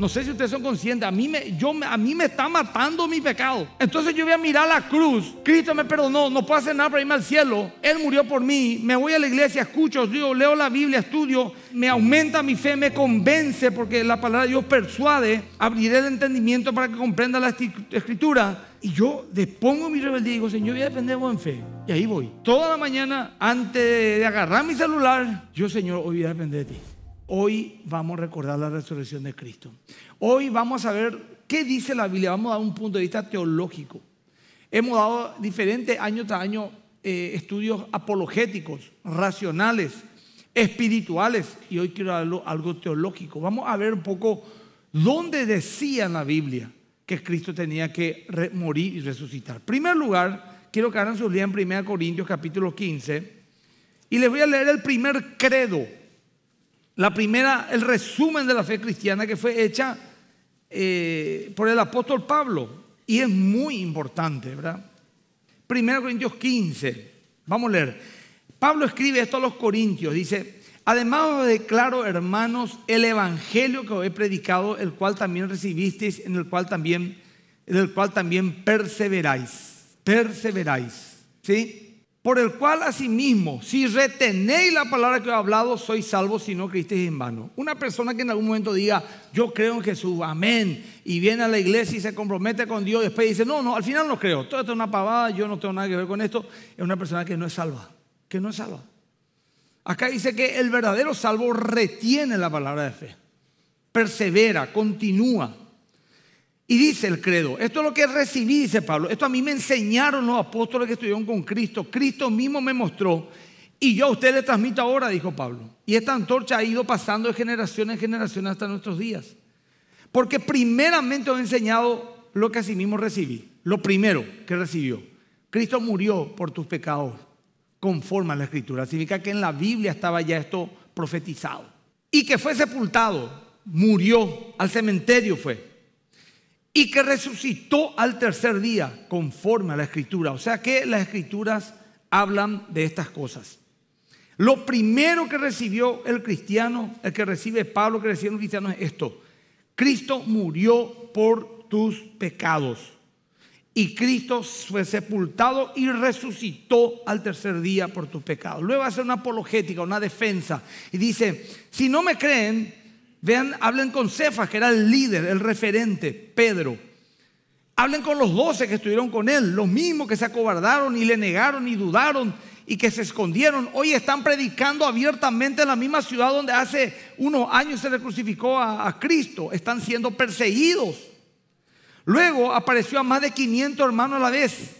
No sé si ustedes son conscientes. A mí me, yo, a mí me está matando mi pecado. Entonces yo voy a mirar la cruz. Cristo me perdonó. No puedo hacer nada para irme al cielo. Él murió por mí. Me voy a la iglesia, escucho, leo la Biblia, estudio. Me aumenta mi fe, me convence porque la palabra de Dios persuade. Abriré el entendimiento para que comprenda la escritura. Y yo depongo mi rebeldía y digo, Señor, voy a depender de en fe. Y ahí voy. Toda la mañana, antes de agarrar mi celular, yo, Señor, hoy voy a depender de ti. Hoy vamos a recordar la resurrección de Cristo. Hoy vamos a ver qué dice la Biblia. Vamos a dar un punto de vista teológico. Hemos dado diferentes año tras año eh, estudios apologéticos, racionales, espirituales. Y hoy quiero dar algo teológico. Vamos a ver un poco dónde decía la Biblia que Cristo tenía que morir y resucitar. En primer lugar, quiero que hagan su día en 1 Corintios capítulo 15. Y les voy a leer el primer credo la primera, el resumen de la fe cristiana que fue hecha eh, por el apóstol Pablo. Y es muy importante, ¿verdad? Primero Corintios 15. Vamos a leer. Pablo escribe esto a los corintios. Dice, además os declaro, hermanos, el evangelio que os he predicado, el cual también recibisteis, en el cual también, en el cual también perseveráis. Perseveráis. ¿Sí? por el cual asimismo, si retenéis la palabra que he hablado, sois salvos si no creísteis en vano. Una persona que en algún momento diga, yo creo en Jesús, amén, y viene a la iglesia y se compromete con Dios y después dice, no, no, al final no creo, todo esto es una pavada, yo no tengo nada que ver con esto, es una persona que no es salva, que no es salva. Acá dice que el verdadero salvo retiene la palabra de fe, persevera, continúa. Y dice el credo, esto es lo que recibí, dice Pablo, esto a mí me enseñaron los apóstoles que estuvieron con Cristo, Cristo mismo me mostró y yo a usted le transmito ahora, dijo Pablo. Y esta antorcha ha ido pasando de generación en generación hasta nuestros días. Porque primeramente os he enseñado lo que a sí mismo recibí, lo primero que recibió. Cristo murió por tus pecados, conforme a la Escritura. Significa que en la Biblia estaba ya esto profetizado. Y que fue sepultado, murió, al cementerio fue y que resucitó al tercer día, conforme a la escritura. O sea que las escrituras hablan de estas cosas. Lo primero que recibió el cristiano, el que recibe Pablo, que recibe un cristiano es esto. Cristo murió por tus pecados. Y Cristo fue sepultado y resucitó al tercer día por tus pecados. Luego hace una apologética, una defensa. Y dice, si no me creen, Vean, hablen con Cefas, que era el líder, el referente, Pedro. Hablen con los doce que estuvieron con él, los mismos que se acobardaron y le negaron y dudaron y que se escondieron. Hoy están predicando abiertamente en la misma ciudad donde hace unos años se le crucificó a, a Cristo. Están siendo perseguidos. Luego apareció a más de 500 hermanos a la vez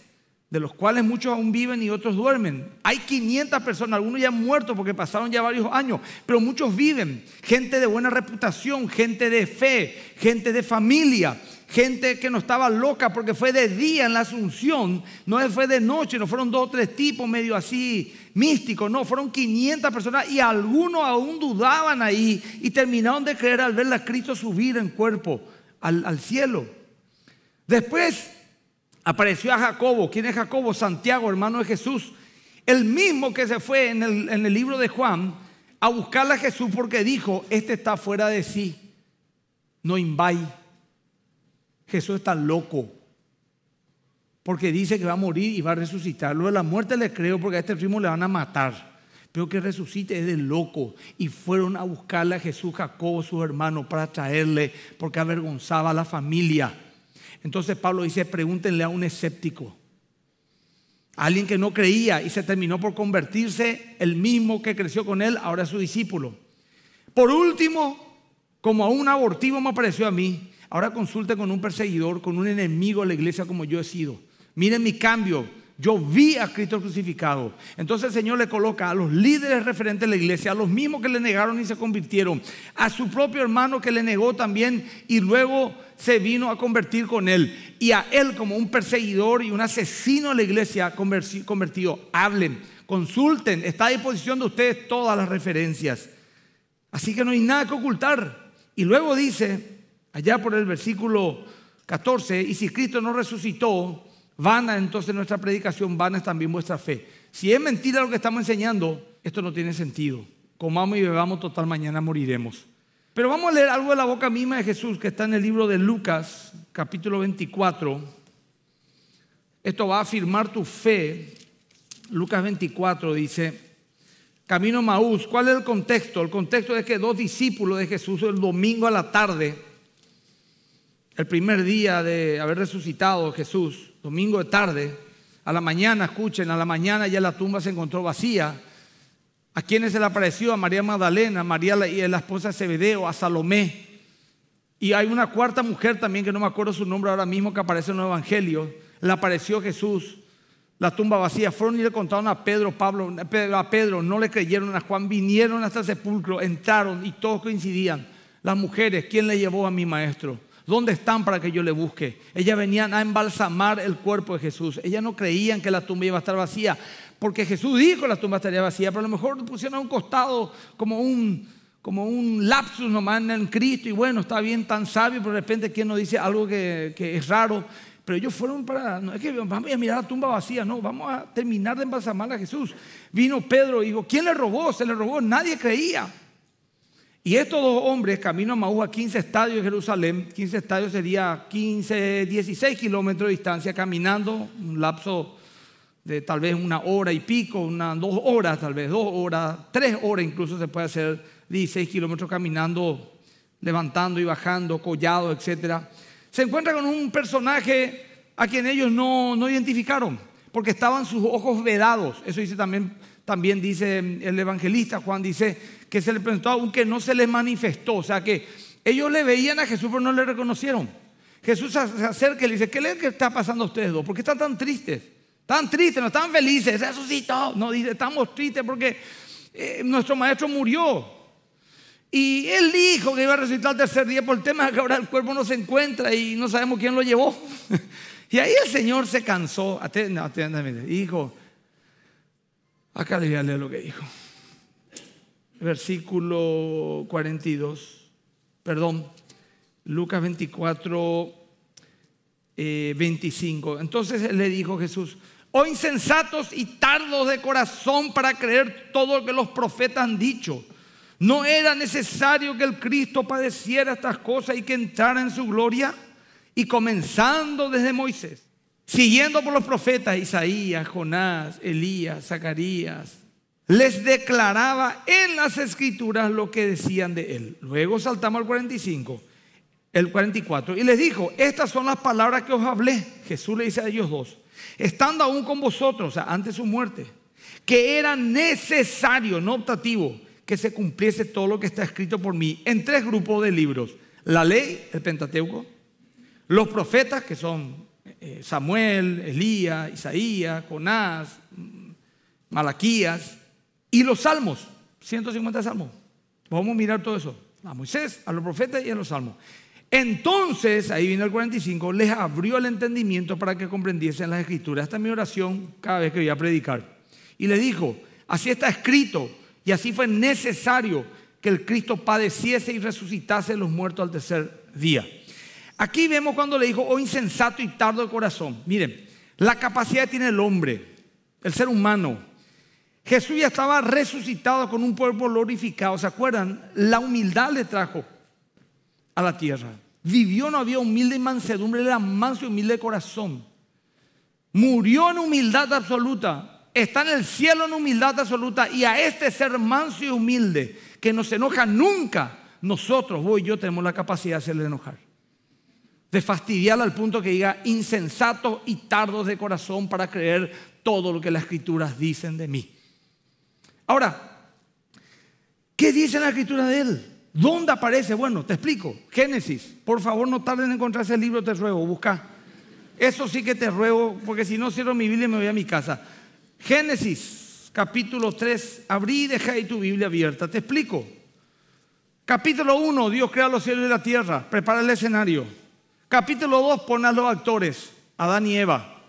de los cuales muchos aún viven y otros duermen. Hay 500 personas, algunos ya han muerto porque pasaron ya varios años, pero muchos viven. Gente de buena reputación, gente de fe, gente de familia, gente que no estaba loca porque fue de día en la Asunción, no fue de noche, no fueron dos o tres tipos medio así místicos, no, fueron 500 personas y algunos aún dudaban ahí y terminaron de creer al ver a Cristo subir en cuerpo al, al cielo. Después apareció a Jacobo. ¿Quién es Jacobo? Santiago, hermano de Jesús. El mismo que se fue en el, libro de Juan a buscarle a Jesús porque dijo, este está fuera de sí. No invay. Jesús está loco. Porque dice que va a morir y va a resucitar. Lo de la muerte le creo porque a este ritmo le van a matar. Pero que resucite es de loco. Y fueron a buscarle a Jesús, Jacobo, su hermano, para traerle, porque avergonzaba a la familia. Entonces Pablo dice, pregúntenle a un escéptico, a alguien que no creía y se terminó por convertirse, el mismo que creció con él, ahora es su discípulo. Por último, como a un abortivo me apareció a mí, ahora consulte con un perseguidor, con un enemigo de la iglesia como yo he sido. Miren mi cambio, yo vi a Cristo crucificado. Entonces el Señor le coloca a los líderes referentes de la iglesia, a los mismos que le negaron y se convirtieron, a su propio hermano que le negó también y luego se vino a convertir con él. Y a él como un perseguidor y un asesino de la iglesia convertido. Hablen, consulten, está a disposición de ustedes todas las referencias. Así que no hay nada que ocultar. Y luego dice, allá por el versículo 14, y si Cristo no resucitó, vana entonces nuestra predicación, vana es también vuestra fe. Si es mentira lo que estamos enseñando, esto no tiene sentido. Comamos y bebamos, total, mañana moriremos. Pero vamos a leer algo de la boca misma de Jesús que está en el libro de Lucas, capítulo 24. Esto va a afirmar tu fe. Lucas 24 dice, camino Maús, ¿cuál es el contexto? El contexto es que dos discípulos de Jesús el domingo a la tarde, el primer día de haber resucitado Jesús, domingo de tarde, a la mañana, escuchen, a la mañana ya la tumba se encontró vacía. ¿A quiénes se le apareció? A María Magdalena, a María la, la esposa de Zebedeo, a Salomé. Y hay una cuarta mujer también, que no me acuerdo su nombre ahora mismo, que aparece en el Evangelio. Le apareció Jesús, la tumba vacía. Fueron y le contaron a Pedro, Pablo, a Pedro, no le creyeron a Juan, vinieron hasta el sepulcro, entraron y todos coincidían. Las mujeres, ¿quién le llevó a mi maestro? ¿Dónde están para que yo le busque? Ellas venían a embalsamar el cuerpo de Jesús. Ellas no creían que la tumba iba a estar vacía, porque Jesús dijo que la tumba estaría vacía, pero a lo mejor pusieron a un costado como un, como un lapsus nomás en Cristo y bueno, está bien tan sabio, pero de repente quien nos dice algo que, que es raro. Pero ellos fueron para, no es que vamos a mirar la tumba vacía, no, vamos a terminar de embalsamar a Jesús. Vino Pedro y dijo, ¿quién le robó? Se le robó, nadie creía. Y estos dos hombres camino a Maús a 15 estadios de Jerusalén. 15 estadios sería 15, 16 kilómetros de distancia caminando, un lapso de tal vez una hora y pico, una, dos horas, tal vez dos horas, tres horas incluso se puede hacer 16 kilómetros caminando, levantando y bajando, collado, etc. Se encuentra con un personaje a quien ellos no, no identificaron, porque estaban sus ojos vedados. Eso dice también, también dice el evangelista Juan, dice, que se le presentó, aunque no se les manifestó. O sea que ellos le veían a Jesús, pero no le reconocieron. Jesús se acerca y le dice, ¿qué le está pasando a ustedes dos? ¿Por qué están tan tristes? Tan tristes, no están felices, resucitó. No, dice, estamos tristes porque eh, nuestro maestro murió. Y él dijo que iba a resucitar el tercer día por el tema de que ahora el cuerpo no se encuentra y no sabemos quién lo llevó. y ahí el Señor se cansó. hijo, acá le voy a leer lo que dijo versículo 42, perdón, Lucas 24, 25. Eh, Entonces le dijo Jesús, oh insensatos y tardos de corazón para creer todo lo que los profetas han dicho. ¿No era necesario que el Cristo padeciera estas cosas y que entrara en su gloria? Y comenzando desde Moisés, siguiendo por los profetas, Isaías, Jonás, Elías, Zacarías, les declaraba en las escrituras lo que decían de él. Luego saltamos al 45, el 44, y les dijo, estas son las palabras que os hablé, Jesús le dice a ellos dos, estando aún con vosotros, o sea, antes de su muerte, que era necesario, no optativo, que se cumpliese todo lo que está escrito por mí en tres grupos de libros, la ley, el Pentateuco, los profetas, que son eh, Samuel, Elías, Isaías, Jonás, mm, Malaquías, y los salmos, 150 salmos. Vamos a mirar todo eso. A Moisés, a los profetas y a los salmos. Entonces, ahí viene el 45, les abrió el entendimiento para que comprendiesen las escrituras. Esta es mi oración cada vez que voy a predicar. Y le dijo, así está escrito y así fue necesario que el Cristo padeciese y resucitase los muertos al tercer día. Aquí vemos cuando le dijo, oh insensato y tardo de corazón. Miren, la capacidad tiene el hombre, el ser humano, Jesús ya estaba resucitado con un pueblo glorificado. ¿Se acuerdan? La humildad le trajo a la tierra. Vivió no había humilde mansedumbre, era manso y humilde de corazón. Murió en humildad absoluta. Está en el cielo en humildad absoluta. Y a este ser manso y humilde, que no se enoja nunca, nosotros, vos y yo, tenemos la capacidad de hacerle enojar. De fastidiarle al punto que diga insensato y tardos de corazón para creer todo lo que las escrituras dicen de mí. Ahora, ¿qué dice la escritura de él? ¿Dónde aparece? Bueno, te explico. Génesis. Por favor, no tarden en encontrar ese libro, te ruego, busca. Eso sí que te ruego, porque si no cierro mi Biblia me voy a mi casa. Génesis, capítulo 3. Abrí y dejé tu Biblia abierta. Te explico. Capítulo 1, Dios crea los cielos y la tierra. Prepara el escenario. Capítulo 2, Pon a los actores, Adán y Eva.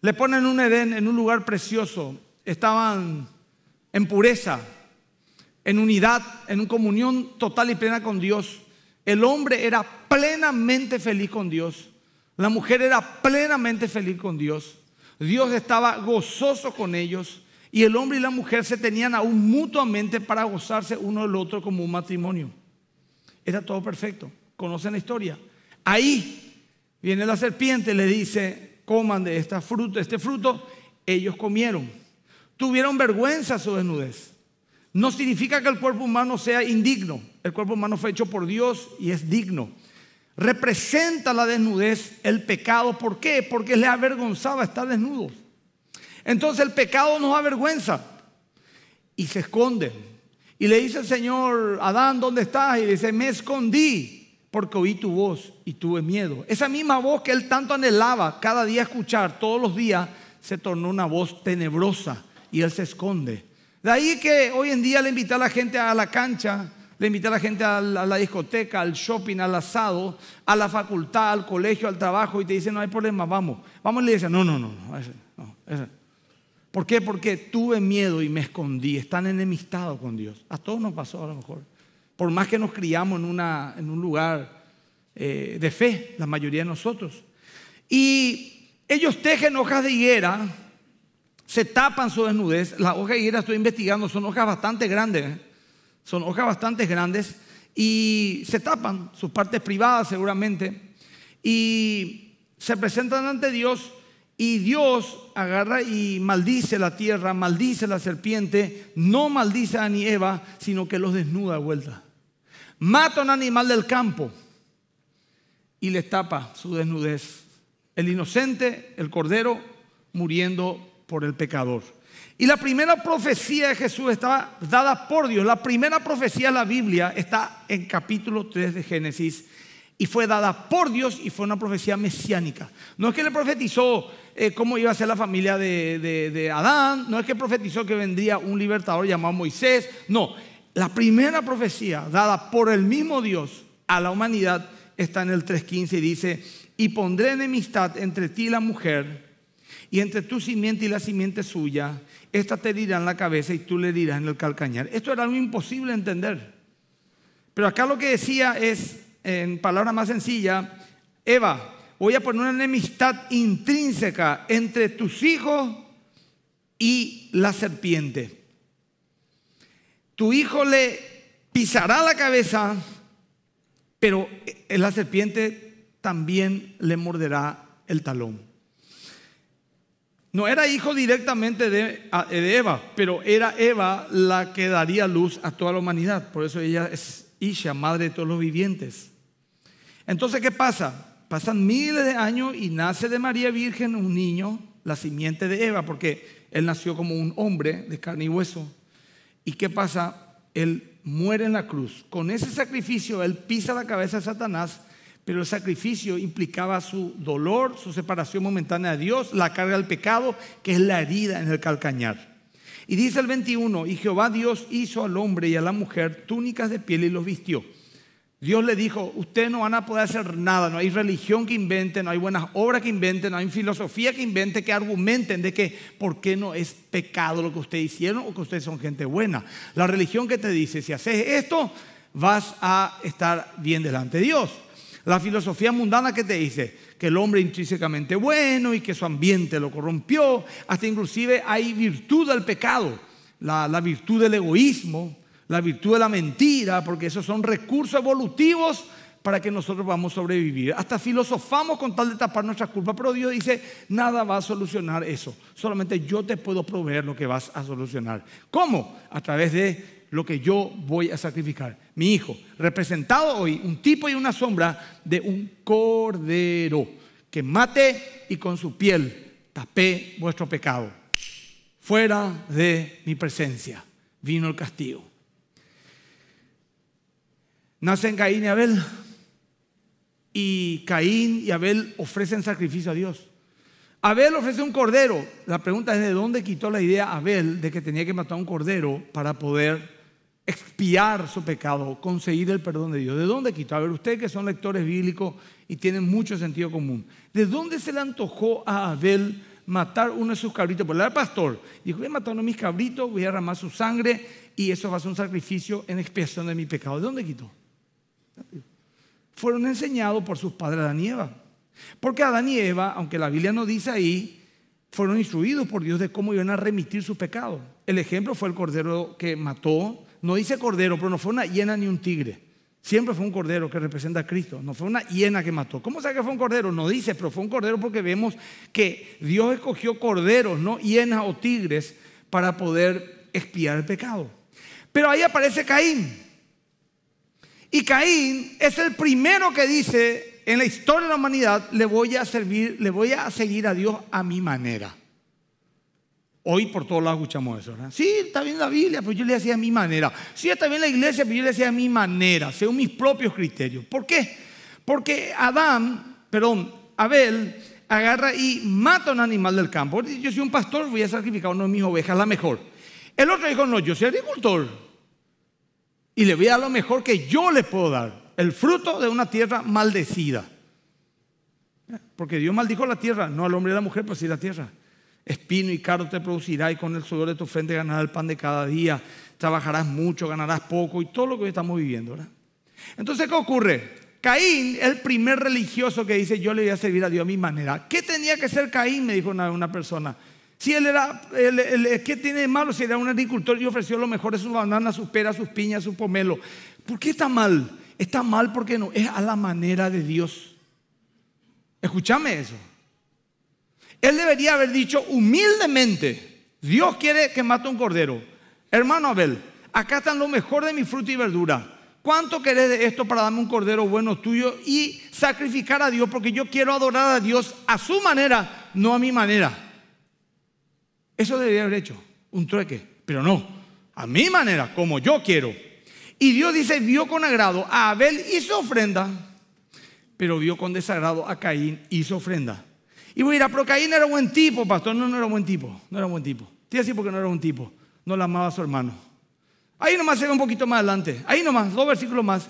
Le ponen un Edén en un lugar precioso. Estaban en pureza, en unidad, en comunión total y plena con Dios. El hombre era plenamente feliz con Dios. La mujer era plenamente feliz con Dios. Dios estaba gozoso con ellos. Y el hombre y la mujer se tenían aún mutuamente para gozarse uno del otro como un matrimonio. Era todo perfecto. Conocen la historia. Ahí viene la serpiente, le dice, coman de esta fruta, este fruto. Ellos comieron tuvieron vergüenza su desnudez. No significa que el cuerpo humano sea indigno. El cuerpo humano fue hecho por Dios y es digno. Representa la desnudez, el pecado. ¿Por qué? Porque le avergonzaba estar desnudo. Entonces el pecado nos avergüenza y se esconde. Y le dice el Señor, Adán, ¿dónde estás? Y dice, me escondí porque oí tu voz y tuve miedo. Esa misma voz que él tanto anhelaba cada día escuchar, todos los días, se tornó una voz tenebrosa y él se esconde. De ahí que hoy en día le invita a la gente a la cancha, le invita a la gente a la, discoteca, al shopping, al asado, a la facultad, al colegio, al trabajo y te dicen, no hay problema, vamos. Vamos y le dicen, no, no, no, no, ¿Por qué? Porque tuve miedo y me escondí. Están enemistados con Dios. A todos nos pasó a lo mejor. Por más que nos criamos en, un lugar eh, de fe, la mayoría de nosotros. Y ellos tejen hojas de higuera se tapan su desnudez. Las hojas de higuera estoy investigando, son hojas bastante grandes, ¿eh? son hojas bastante grandes y se tapan sus partes privadas seguramente y se presentan ante Dios y Dios agarra y maldice la tierra, maldice la serpiente, no maldice a ni Eva, sino que los desnuda de vuelta. Mata un animal del campo y les tapa su desnudez. El inocente, el cordero, muriendo por el pecador. Y la primera profecía de Jesús estaba dada por Dios. La primera profecía de la Biblia está en capítulo 3 de Génesis y fue dada por Dios y fue una profecía mesiánica. No es que le profetizó eh, cómo iba a ser la familia de, de Adán, no es que profetizó que vendría un libertador llamado Moisés, no. La primera profecía dada por el mismo Dios a la humanidad está en el 3.15 y dice, y pondré enemistad entre ti y la mujer y entre tu simiente y la simiente suya, Esta te dirá en la cabeza y tú le dirás en el calcañar. Esto era algo imposible de entender. Pero acá lo que decía es, en palabra más sencilla, Eva, voy a poner una enemistad intrínseca entre tus hijos y la serpiente. Tu hijo le pisará la cabeza, pero la serpiente también le morderá el talón. No era hijo directamente de, Eva, pero era Eva la que daría luz a toda la humanidad. Por eso ella es Isha, madre de todos los vivientes. Entonces, ¿qué pasa? Pasan miles de años y nace de María Virgen un niño, la simiente de Eva, porque él nació como un hombre de carne y hueso. ¿Y qué pasa? Él muere en la cruz. Con ese sacrificio, él pisa la cabeza de Satanás pero el sacrificio implicaba su dolor, su separación momentánea de Dios, la carga del pecado, que es la herida en el calcañar. Y dice el 21, y Jehová Dios hizo al hombre y a la mujer túnicas de piel y los vistió. Dios le dijo, ustedes no van a poder hacer nada, no hay religión que inventen, no hay buenas obras que inventen, no hay filosofía que inventen, que argumenten de que por qué no es pecado lo que ustedes hicieron o que ustedes son gente buena. La religión que te dice, si haces esto, vas a estar bien delante de Dios. La filosofía mundana que te dice que el hombre es intrínsecamente bueno y que su ambiente lo corrompió, hasta inclusive hay virtud del pecado, la, la virtud del egoísmo, la virtud de la mentira, porque esos son recursos evolutivos para que nosotros vamos a sobrevivir. Hasta filosofamos con tal de tapar nuestras culpas, pero Dios dice, nada va a solucionar eso. Solamente yo te puedo proveer lo que vas a solucionar. ¿Cómo? A través de lo que yo voy a sacrificar. Mi hijo, representado hoy, un tipo y una sombra de un cordero, que mate y con su piel tapé vuestro pecado. Fuera de mi presencia vino el castigo. Nacen Caín y Abel. Y Caín y Abel ofrecen sacrificio a Dios. Abel ofrece un cordero. La pregunta es de dónde quitó la idea Abel de que tenía que matar un cordero para poder expiar su pecado, conseguir el perdón de Dios. ¿De dónde quitó? A ver, ustedes que son lectores bíblicos y tienen mucho sentido común. ¿De dónde se le antojó a Abel matar uno de sus cabritos? Por el pastor dijo, voy a matar uno de mis cabritos, voy a derramar su sangre y eso va a ser un sacrificio en expiación de mi pecado. ¿De dónde quitó? Fueron enseñados por sus padres Adán y Eva. Porque Adán y Eva, aunque la Biblia no dice ahí, fueron instruidos por Dios de cómo iban a remitir su pecado. El ejemplo fue el cordero que mató no dice cordero, pero no fue una hiena ni un tigre. Siempre fue un cordero que representa a Cristo, no fue una hiena que mató. ¿Cómo sabe que fue un cordero? No dice, pero fue un cordero porque vemos que Dios escogió corderos, no hienas o tigres, para poder expiar el pecado. Pero ahí aparece Caín. Y Caín es el primero que dice en la historia de la humanidad, le voy a servir, le voy a seguir a Dios a mi manera. Hoy por todos lados escuchamos eso, Sí, está bien la Biblia, pero yo le hacía a mi manera. Sí, está bien la iglesia, pero yo le hacía a mi manera, según mis propios criterios. ¿Por qué? Porque Adán, perdón, Abel agarra y mata un animal del campo. Yo soy un pastor, voy a sacrificar una de mis ovejas, la mejor. El otro dijo, no, yo soy agricultor. Y le voy a dar lo mejor que yo le puedo dar, el fruto de una tierra maldecida. Porque Dios maldijo la tierra, no al hombre y a la mujer, pero sí la tierra. Espino y caro te producirá y con el sudor de tu frente ganarás el pan de cada día. Trabajarás mucho, ganarás poco y todo lo que hoy estamos viviendo. ¿verdad? Entonces, ¿qué ocurre? Caín, el primer religioso que dice, yo le voy a servir a Dios a mi manera. ¿Qué tenía que ser Caín? Me dijo una, persona. Si él era, eh, ¿qué tiene de malo si era un agricultor y ofreció lo mejor de sus bananas, sus peras, sus piñas, sus pomelos? ¿Por qué está mal? Está mal porque no, es a la manera de Dios. Escúchame eso. Él debería haber dicho humildemente, Dios quiere que mate un cordero. Hermano Abel, acá están lo mejor de mi fruta y verdura. ¿Cuánto querés de esto para darme un cordero bueno tuyo y sacrificar a Dios? Porque yo quiero adorar a Dios a su manera, no a mi manera. Eso debería haber hecho, un trueque, pero no, a mi manera, como yo quiero. Y Dios dice, vio con agrado a Abel y hizo ofrenda, pero vio con desagrado a Caín y su ofrenda. Y voy a ir a era un buen tipo, pastor. No, no era un buen tipo, no era un buen tipo. Tío, así porque no era un tipo, no la amaba a su hermano. Ahí nomás se va un poquito más adelante, ahí nomás, dos versículos más.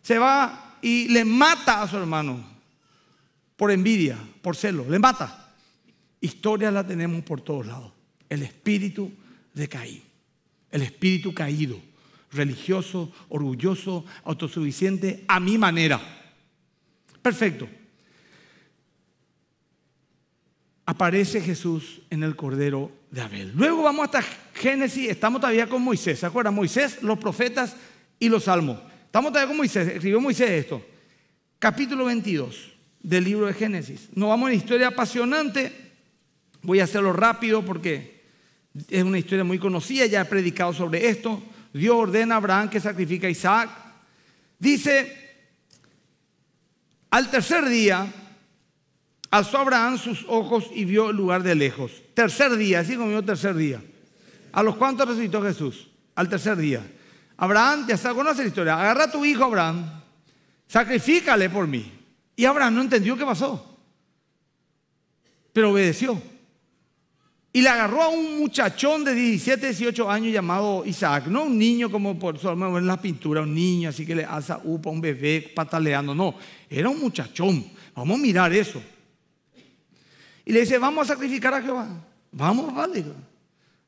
Se va y le mata a su hermano por envidia, por celo, le mata. Historia la tenemos por todos lados. El espíritu de Caín, el espíritu caído, religioso, orgulloso, autosuficiente, a mi manera. Perfecto aparece Jesús en el Cordero de Abel. Luego vamos hasta Génesis, estamos todavía con Moisés, ¿se acuerdan? Moisés, los profetas y los salmos. Estamos todavía con Moisés, escribió Moisés esto. Capítulo 22 del libro de Génesis. Nos vamos a una historia apasionante, voy a hacerlo rápido porque es una historia muy conocida, ya he predicado sobre esto. Dios ordena a Abraham que sacrifique a Isaac. Dice, al tercer día, Alzó Abraham sus ojos y vio el lugar de lejos. Tercer día, así como el tercer día. ¿A los cuantos resucitó Jesús? Al tercer día. Abraham, ya conoce la historia. Agarra a tu hijo, Abraham. Sacrifícale por mí. Y Abraham no entendió qué pasó. Pero obedeció. Y le agarró a un muchachón de 17, 18 años llamado Isaac. No un niño como por su en la pintura, un niño así que le alza upa, un bebé pataleando. No, era un muchachón. Vamos a mirar eso. Y le dice, vamos a sacrificar a Jehová. Vamos, vale.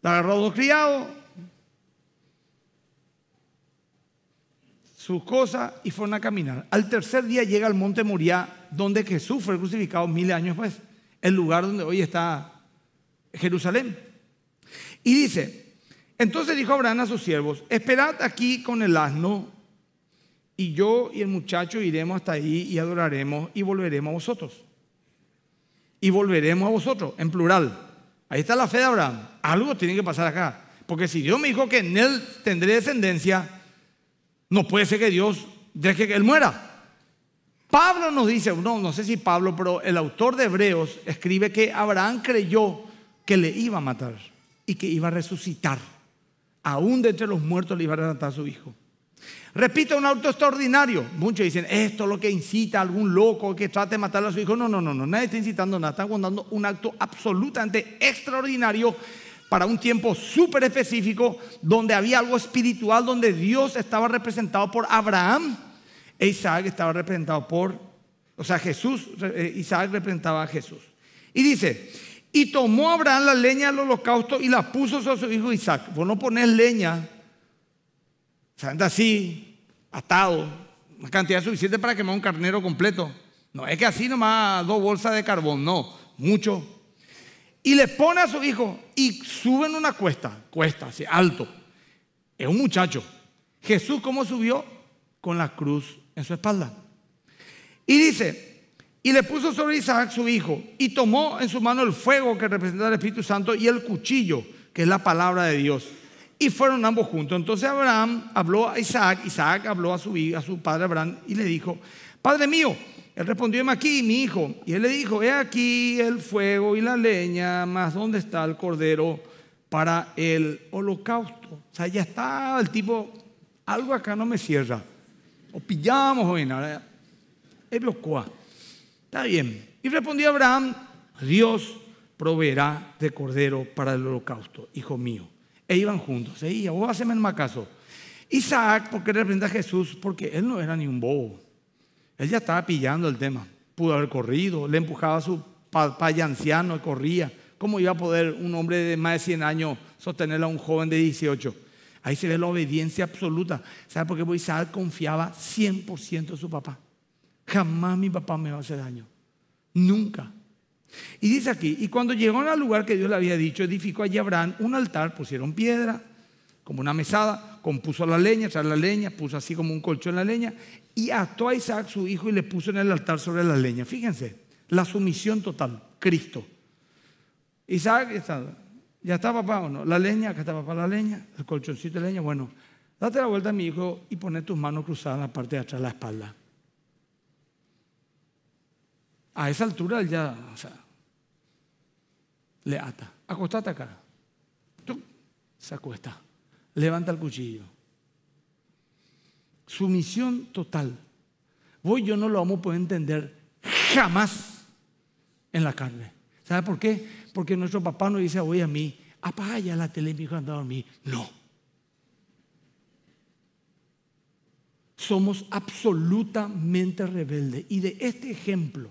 Le agarró a dos criados, sus cosas y fueron a caminar. Al tercer día llega al monte Moriah, donde Jesús fue crucificado mil años después, el lugar donde hoy está Jerusalén. Y dice, entonces dijo Abraham a sus siervos, esperad aquí con el asno, y yo y el muchacho iremos hasta ahí y adoraremos y volveremos a vosotros y volveremos a vosotros, en plural. Ahí está la fe de Abraham. Algo tiene que pasar acá. Porque si Dios me dijo que en él tendré descendencia, no puede ser que Dios deje que él muera. Pablo nos dice, no, no sé si Pablo, pero el autor de Hebreos escribe que Abraham creyó que le iba a matar y que iba a resucitar. Aún de entre los muertos le iba a resucitar a su hijo. Repito, un acto extraordinario. Muchos dicen, esto es lo que incita a algún loco que trate de matar a su hijo. No, no, no, no, nadie está incitando nada. Están contando un acto absolutamente extraordinario para un tiempo súper específico donde había algo espiritual, donde Dios estaba representado por Abraham e Isaac estaba representado por, o sea, Jesús, eh, Isaac representaba a Jesús. Y dice, y tomó Abraham la leña del holocausto y la puso sobre su hijo Isaac. ¿Por no poner leña o así, atado, una cantidad suficiente para quemar un carnero completo. No es que así nomás dos bolsas de carbón, no, mucho. Y le pone a su hijo y suben una cuesta, cuesta, así, alto. Es un muchacho. Jesús, ¿cómo subió? Con la cruz en su espalda. Y dice, y le puso sobre Isaac su hijo, y tomó en su mano el fuego que representa el Espíritu Santo y el cuchillo, que es la palabra de Dios. Y fueron ambos juntos. Entonces Abraham habló a Isaac, Isaac habló a su, a su padre Abraham y le dijo, Padre mío, él respondió, aquí, mi hijo. Y él le dijo, he aquí el fuego y la leña, más ¿dónde está el cordero para el holocausto? O sea, ya está el tipo, algo acá no me cierra. O pillamos, joven. Él Está bien. Y respondió Abraham, Dios proveerá de cordero para el holocausto, hijo mío e iban juntos. Se iban vos haceme el macazo. Isaac, porque representa a Jesús, porque él no era ni un bobo. Él ya estaba pillando el tema. Pudo haber corrido, le empujaba a su ya anciano y corría. ¿Cómo iba a poder un hombre de más de 100 años sostener a un joven de 18? Ahí se ve la obediencia absoluta. ¿Sabe por qué? Isaac confiaba 100% en su papá. Jamás mi papá me va a hacer daño. Nunca. Y dice aquí, y cuando llegaron al lugar que Dios le había dicho, edificó allí Abraham un altar, pusieron piedra, como una mesada, compuso la leña, trajo la leña, puso así como un colchón la leña, y ató a Isaac, su hijo, y le puso en el altar sobre la leña. Fíjense, la sumisión total, Cristo. Isaac, ¿ya está papá o La leña, acá está papá la leña, el colchoncito de leña, bueno, date la vuelta a mi hijo y poné tus manos cruzadas en la parte de atrás de la espalda a esa altura ya, o sea, le ata. Acostate acá. Tú se acuesta. Levanta el cuchillo. Sumisión total. Voy yo no lo vamos a poder entender jamás en la carne. ¿Sabes por qué? Porque nuestro papá nos dice hoy a mí, apaga ya la tele, mi hijo anda a dormir. No. Somos absolutamente rebeldes. Y de este ejemplo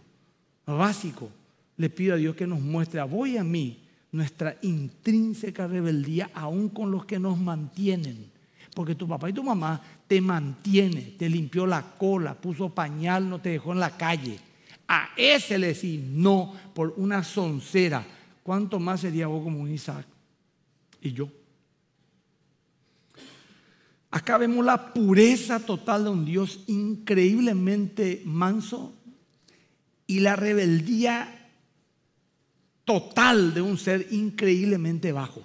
básico, le pido a Dios que nos muestre a vos y a mí nuestra intrínseca rebeldía aún con los que nos mantienen. Porque tu papá y tu mamá te mantiene, te limpió la cola, puso pañal, no te dejó en la calle. A ese le decís no por una soncera. ¿Cuánto más sería vos como un Isaac y yo? Acá vemos la pureza total de un Dios increíblemente manso y la rebeldía total de un ser increíblemente bajo.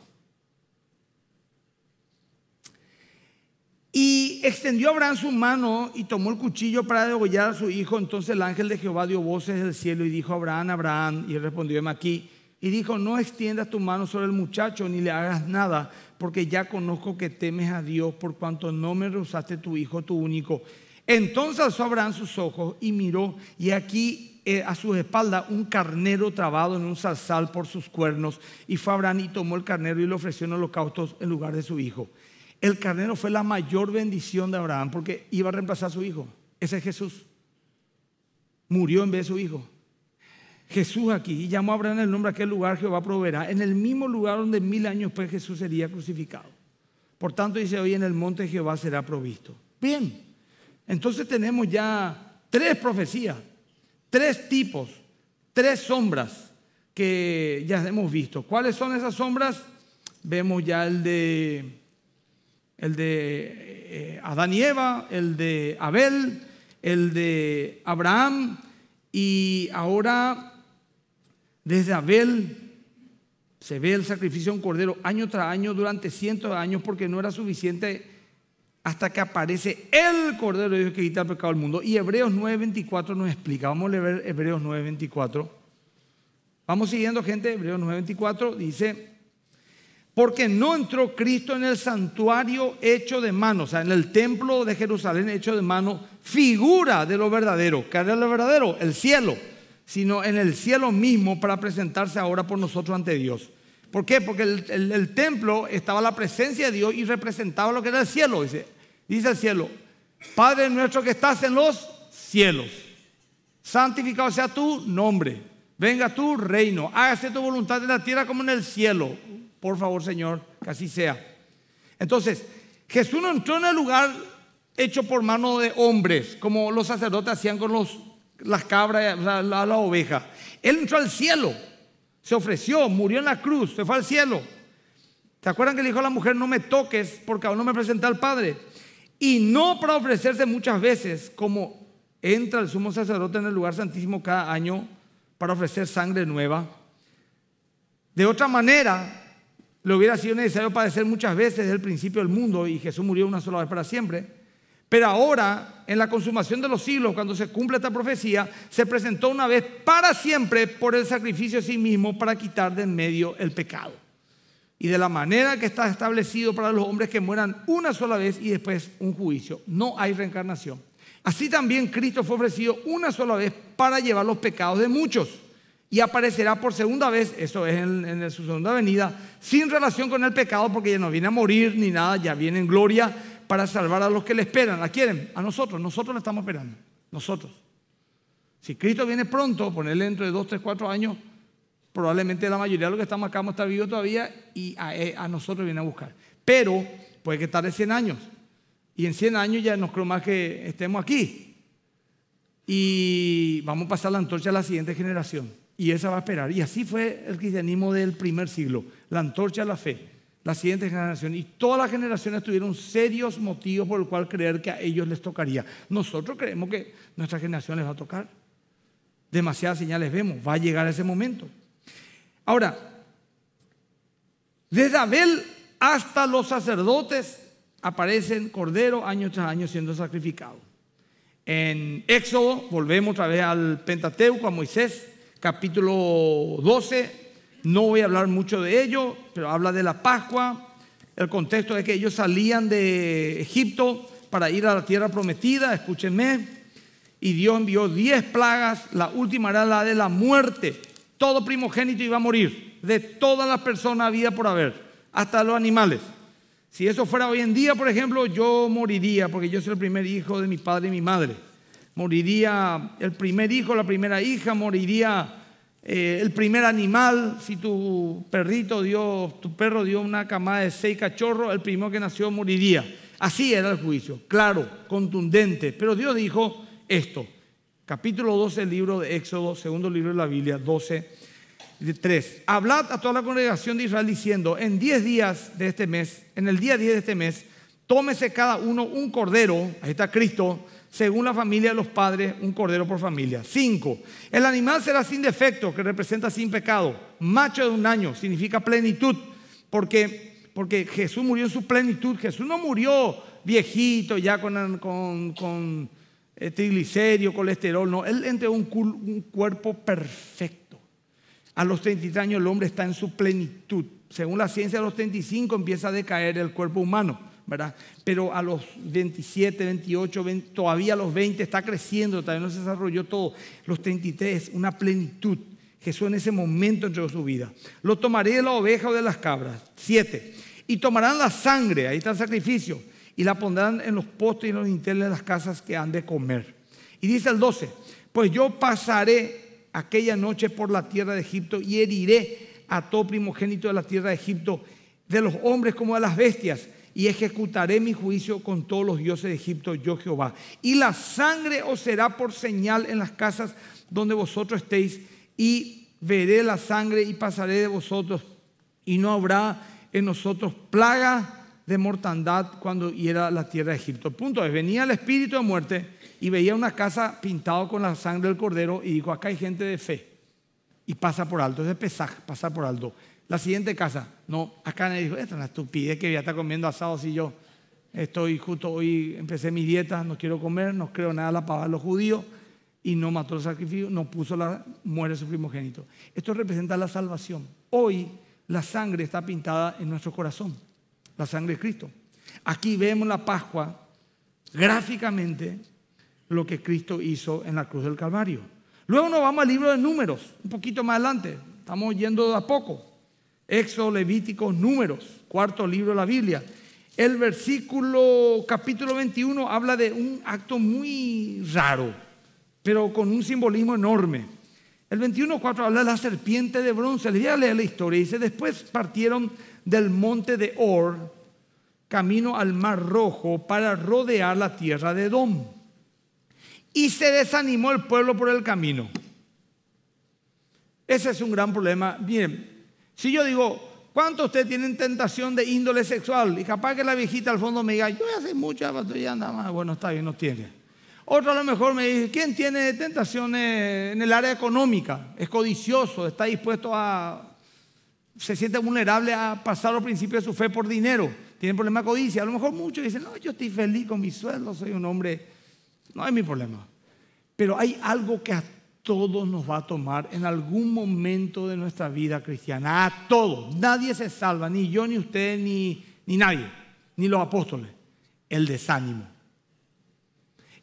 Y extendió Abraham su mano y tomó el cuchillo para degollar a su hijo. Entonces el ángel de Jehová dio voces del cielo y dijo, Abraham, Abraham. Y respondió, aquí. Y dijo, no extiendas tu mano sobre el muchacho ni le hagas nada, porque ya conozco que temes a Dios por cuanto no me rehusaste tu hijo, tu único. Entonces alzó Abraham sus ojos y miró, y aquí eh, a sus espaldas un carnero trabado en un zarzal por sus cuernos. Y fue Abraham y tomó el carnero y lo ofreció en holocaustos en lugar de su hijo. El carnero fue la mayor bendición de Abraham porque iba a reemplazar a su hijo. Ese es Jesús. Murió en vez de su hijo. Jesús aquí y llamó a Abraham el nombre a aquel lugar Jehová proveerá, en el mismo lugar donde mil años después Jesús sería crucificado. Por tanto dice hoy en el monte Jehová será provisto. Bien, entonces tenemos ya tres profecías tres tipos, tres sombras que ya hemos visto. ¿Cuáles son esas sombras? Vemos ya el de, el de eh, Adán y Eva, el de Abel, el de Abraham y ahora desde Abel se ve el sacrificio de un cordero año tras año durante cientos de años porque no era suficiente hasta que aparece el Cordero de Dios que quita el pecado del mundo. Y Hebreos 9.24 nos explica. Vamos a leer Hebreos 9.24. Vamos siguiendo, gente. Hebreos 9.24 dice, porque no entró Cristo en el santuario hecho de mano, o sea, en el templo de Jerusalén hecho de mano, figura de lo verdadero. ¿Qué era lo verdadero? El cielo, sino en el cielo mismo para presentarse ahora por nosotros ante Dios. ¿Por qué? Porque el, templo estaba la presencia de Dios y representaba lo que era el cielo. Dice, dice el cielo, Padre nuestro que estás en los cielos, santificado sea tu nombre, venga tu reino, hágase tu voluntad en la tierra como en el cielo. Por favor, Señor, que así sea. Entonces, Jesús no entró en el lugar hecho por mano de hombres, como los sacerdotes hacían con los, las cabras, a la, la oveja. Él entró al cielo. Se ofreció, murió en la cruz, se fue al cielo. ¿Se acuerdan que le dijo a la mujer, no me toques porque aún no me presenta al Padre? Y no para ofrecerse muchas veces, como entra el sumo sacerdote en el lugar santísimo cada año para ofrecer sangre nueva. De otra manera, le hubiera sido necesario padecer muchas veces desde el principio del mundo y Jesús murió una sola vez para siempre. Pero ahora, en la consumación de los siglos, cuando se cumple esta profecía, se presentó una vez para siempre por el sacrificio de sí mismo para quitar de en medio el pecado. Y de la manera que está establecido para los hombres que mueran una sola vez y después un juicio. No hay reencarnación. Así también Cristo fue ofrecido una sola vez para llevar los pecados de muchos. Y aparecerá por segunda vez, eso es en, en su segunda venida, sin relación con el pecado, porque ya no viene a morir ni nada, ya viene en gloria para salvar a los que le esperan, la quieren, a nosotros, nosotros la estamos esperando, nosotros. Si Cristo viene pronto, ponerle dentro de dos, tres, cuatro años, probablemente la mayoría de los que estamos acá vamos a estar vivos todavía y a, eh, nosotros viene a buscar. Pero puede que tarde 100 años y en 100 años ya nos creo más que estemos aquí y vamos a pasar la antorcha a la siguiente generación y esa va a esperar. Y así fue el cristianismo del primer siglo, la antorcha a la fe la siguiente generación. Y todas las generaciones tuvieron serios motivos por el cual creer que a ellos les tocaría. Nosotros creemos que nuestra generación les va a tocar. Demasiadas señales vemos, va a llegar ese momento. Ahora, desde Abel hasta los sacerdotes aparecen Cordero año tras año siendo sacrificados. En Éxodo, volvemos otra vez al Pentateuco, a Moisés, capítulo 12, no voy a hablar mucho de ello, pero habla de la Pascua. El contexto es que ellos salían de Egipto para ir a la tierra prometida, escúchenme. Y Dios envió diez plagas, la última era la de la muerte. Todo primogénito iba a morir, de todas las personas había por haber, hasta los animales. Si eso fuera hoy en día, por ejemplo, yo moriría, porque yo soy el primer hijo de mi padre y mi madre. Moriría el primer hijo, la primera hija, moriría eh, el primer animal, si tu perrito dio, tu perro dio una camada de seis cachorros, el primero que nació moriría. Así era el juicio, claro, contundente. Pero Dios dijo esto, capítulo 12 del libro de Éxodo, segundo libro de la Biblia, 12, 3. Hablad a toda la congregación de Israel diciendo, en 10 días de este mes, en el día 10 de este mes, tómese cada uno un cordero, ahí está Cristo, según la familia de los padres, un cordero por familia. Cinco, el animal será sin defecto, que representa sin pecado. Macho de un año, significa plenitud, porque, porque Jesús murió en su plenitud. Jesús no murió viejito, ya con, con, eh, colesterol, no. Él entró un, un cuerpo perfecto. A los 33 años el hombre está en su plenitud. Según la ciencia, a los 35 empieza a decaer el cuerpo humano. Pero a los 27, 28, todavía a los 20 está creciendo, todavía no se desarrolló todo. Los 33, una plenitud. Jesús en ese momento entregó su vida. Lo tomaré de la oveja o de las cabras. siete, Y tomarán la sangre, ahí está el sacrificio, y la pondrán en los postes y en los dinteles de las casas que han de comer. Y dice el 12, pues yo pasaré aquella noche por la tierra de Egipto y heriré a todo primogénito de la tierra de Egipto, de los hombres como de las bestias y ejecutaré mi juicio con todos los dioses de Egipto, yo Jehová. Y la sangre os será por señal en las casas donde vosotros estéis, y veré la sangre y pasaré de vosotros, y no habrá en nosotros plaga de mortandad cuando hiera la tierra de Egipto. Punto venía el espíritu de muerte y veía una casa pintada con la sangre del cordero y dijo, acá hay gente de fe. Y pasa por alto, de pesaje, pasa por alto la siguiente casa. No, acá me dijo, esta es una estupidez que voy a comiendo asado si yo estoy justo hoy, empecé mi dieta, no quiero comer, no creo nada la pava los judíos y no mató el sacrificio, no puso la muere su primogénito. Esto representa la salvación. Hoy la sangre está pintada en nuestro corazón, la sangre de Cristo. Aquí vemos la Pascua gráficamente lo que Cristo hizo en la cruz del Calvario. Luego nos vamos al libro de números, un poquito más adelante, estamos yendo de a poco. Éxodo, Levítico, Números, cuarto libro de la Biblia. El versículo capítulo 21 habla de un acto muy raro, pero con un simbolismo enorme. El 21.4 habla de la serpiente de bronce. le voy a leer la historia. Dice, después partieron del monte de Or, camino al mar rojo, para rodear la tierra de Edom. Y se desanimó el pueblo por el camino. Ese es un gran problema. Bien. Si yo digo, ¿cuántos de ustedes tienen tentación de índole sexual? Y capaz que la viejita al fondo me diga, yo ya sé muchas, pero ya nada más, bueno, está bien, no tiene. Otro a lo mejor me dice, ¿quién tiene tentaciones en el área económica? Es codicioso, está dispuesto a, se siente vulnerable a pasar los principios de su fe por dinero, tiene problemas de codicia. A lo mejor muchos dicen, no, yo estoy feliz con mi sueldo, soy un hombre, no es mi problema. Pero hay algo que todos nos va a tomar en algún momento de nuestra vida cristiana. A todos. Nadie se salva, ni yo, ni usted, ni, ni nadie, ni los apóstoles. El desánimo.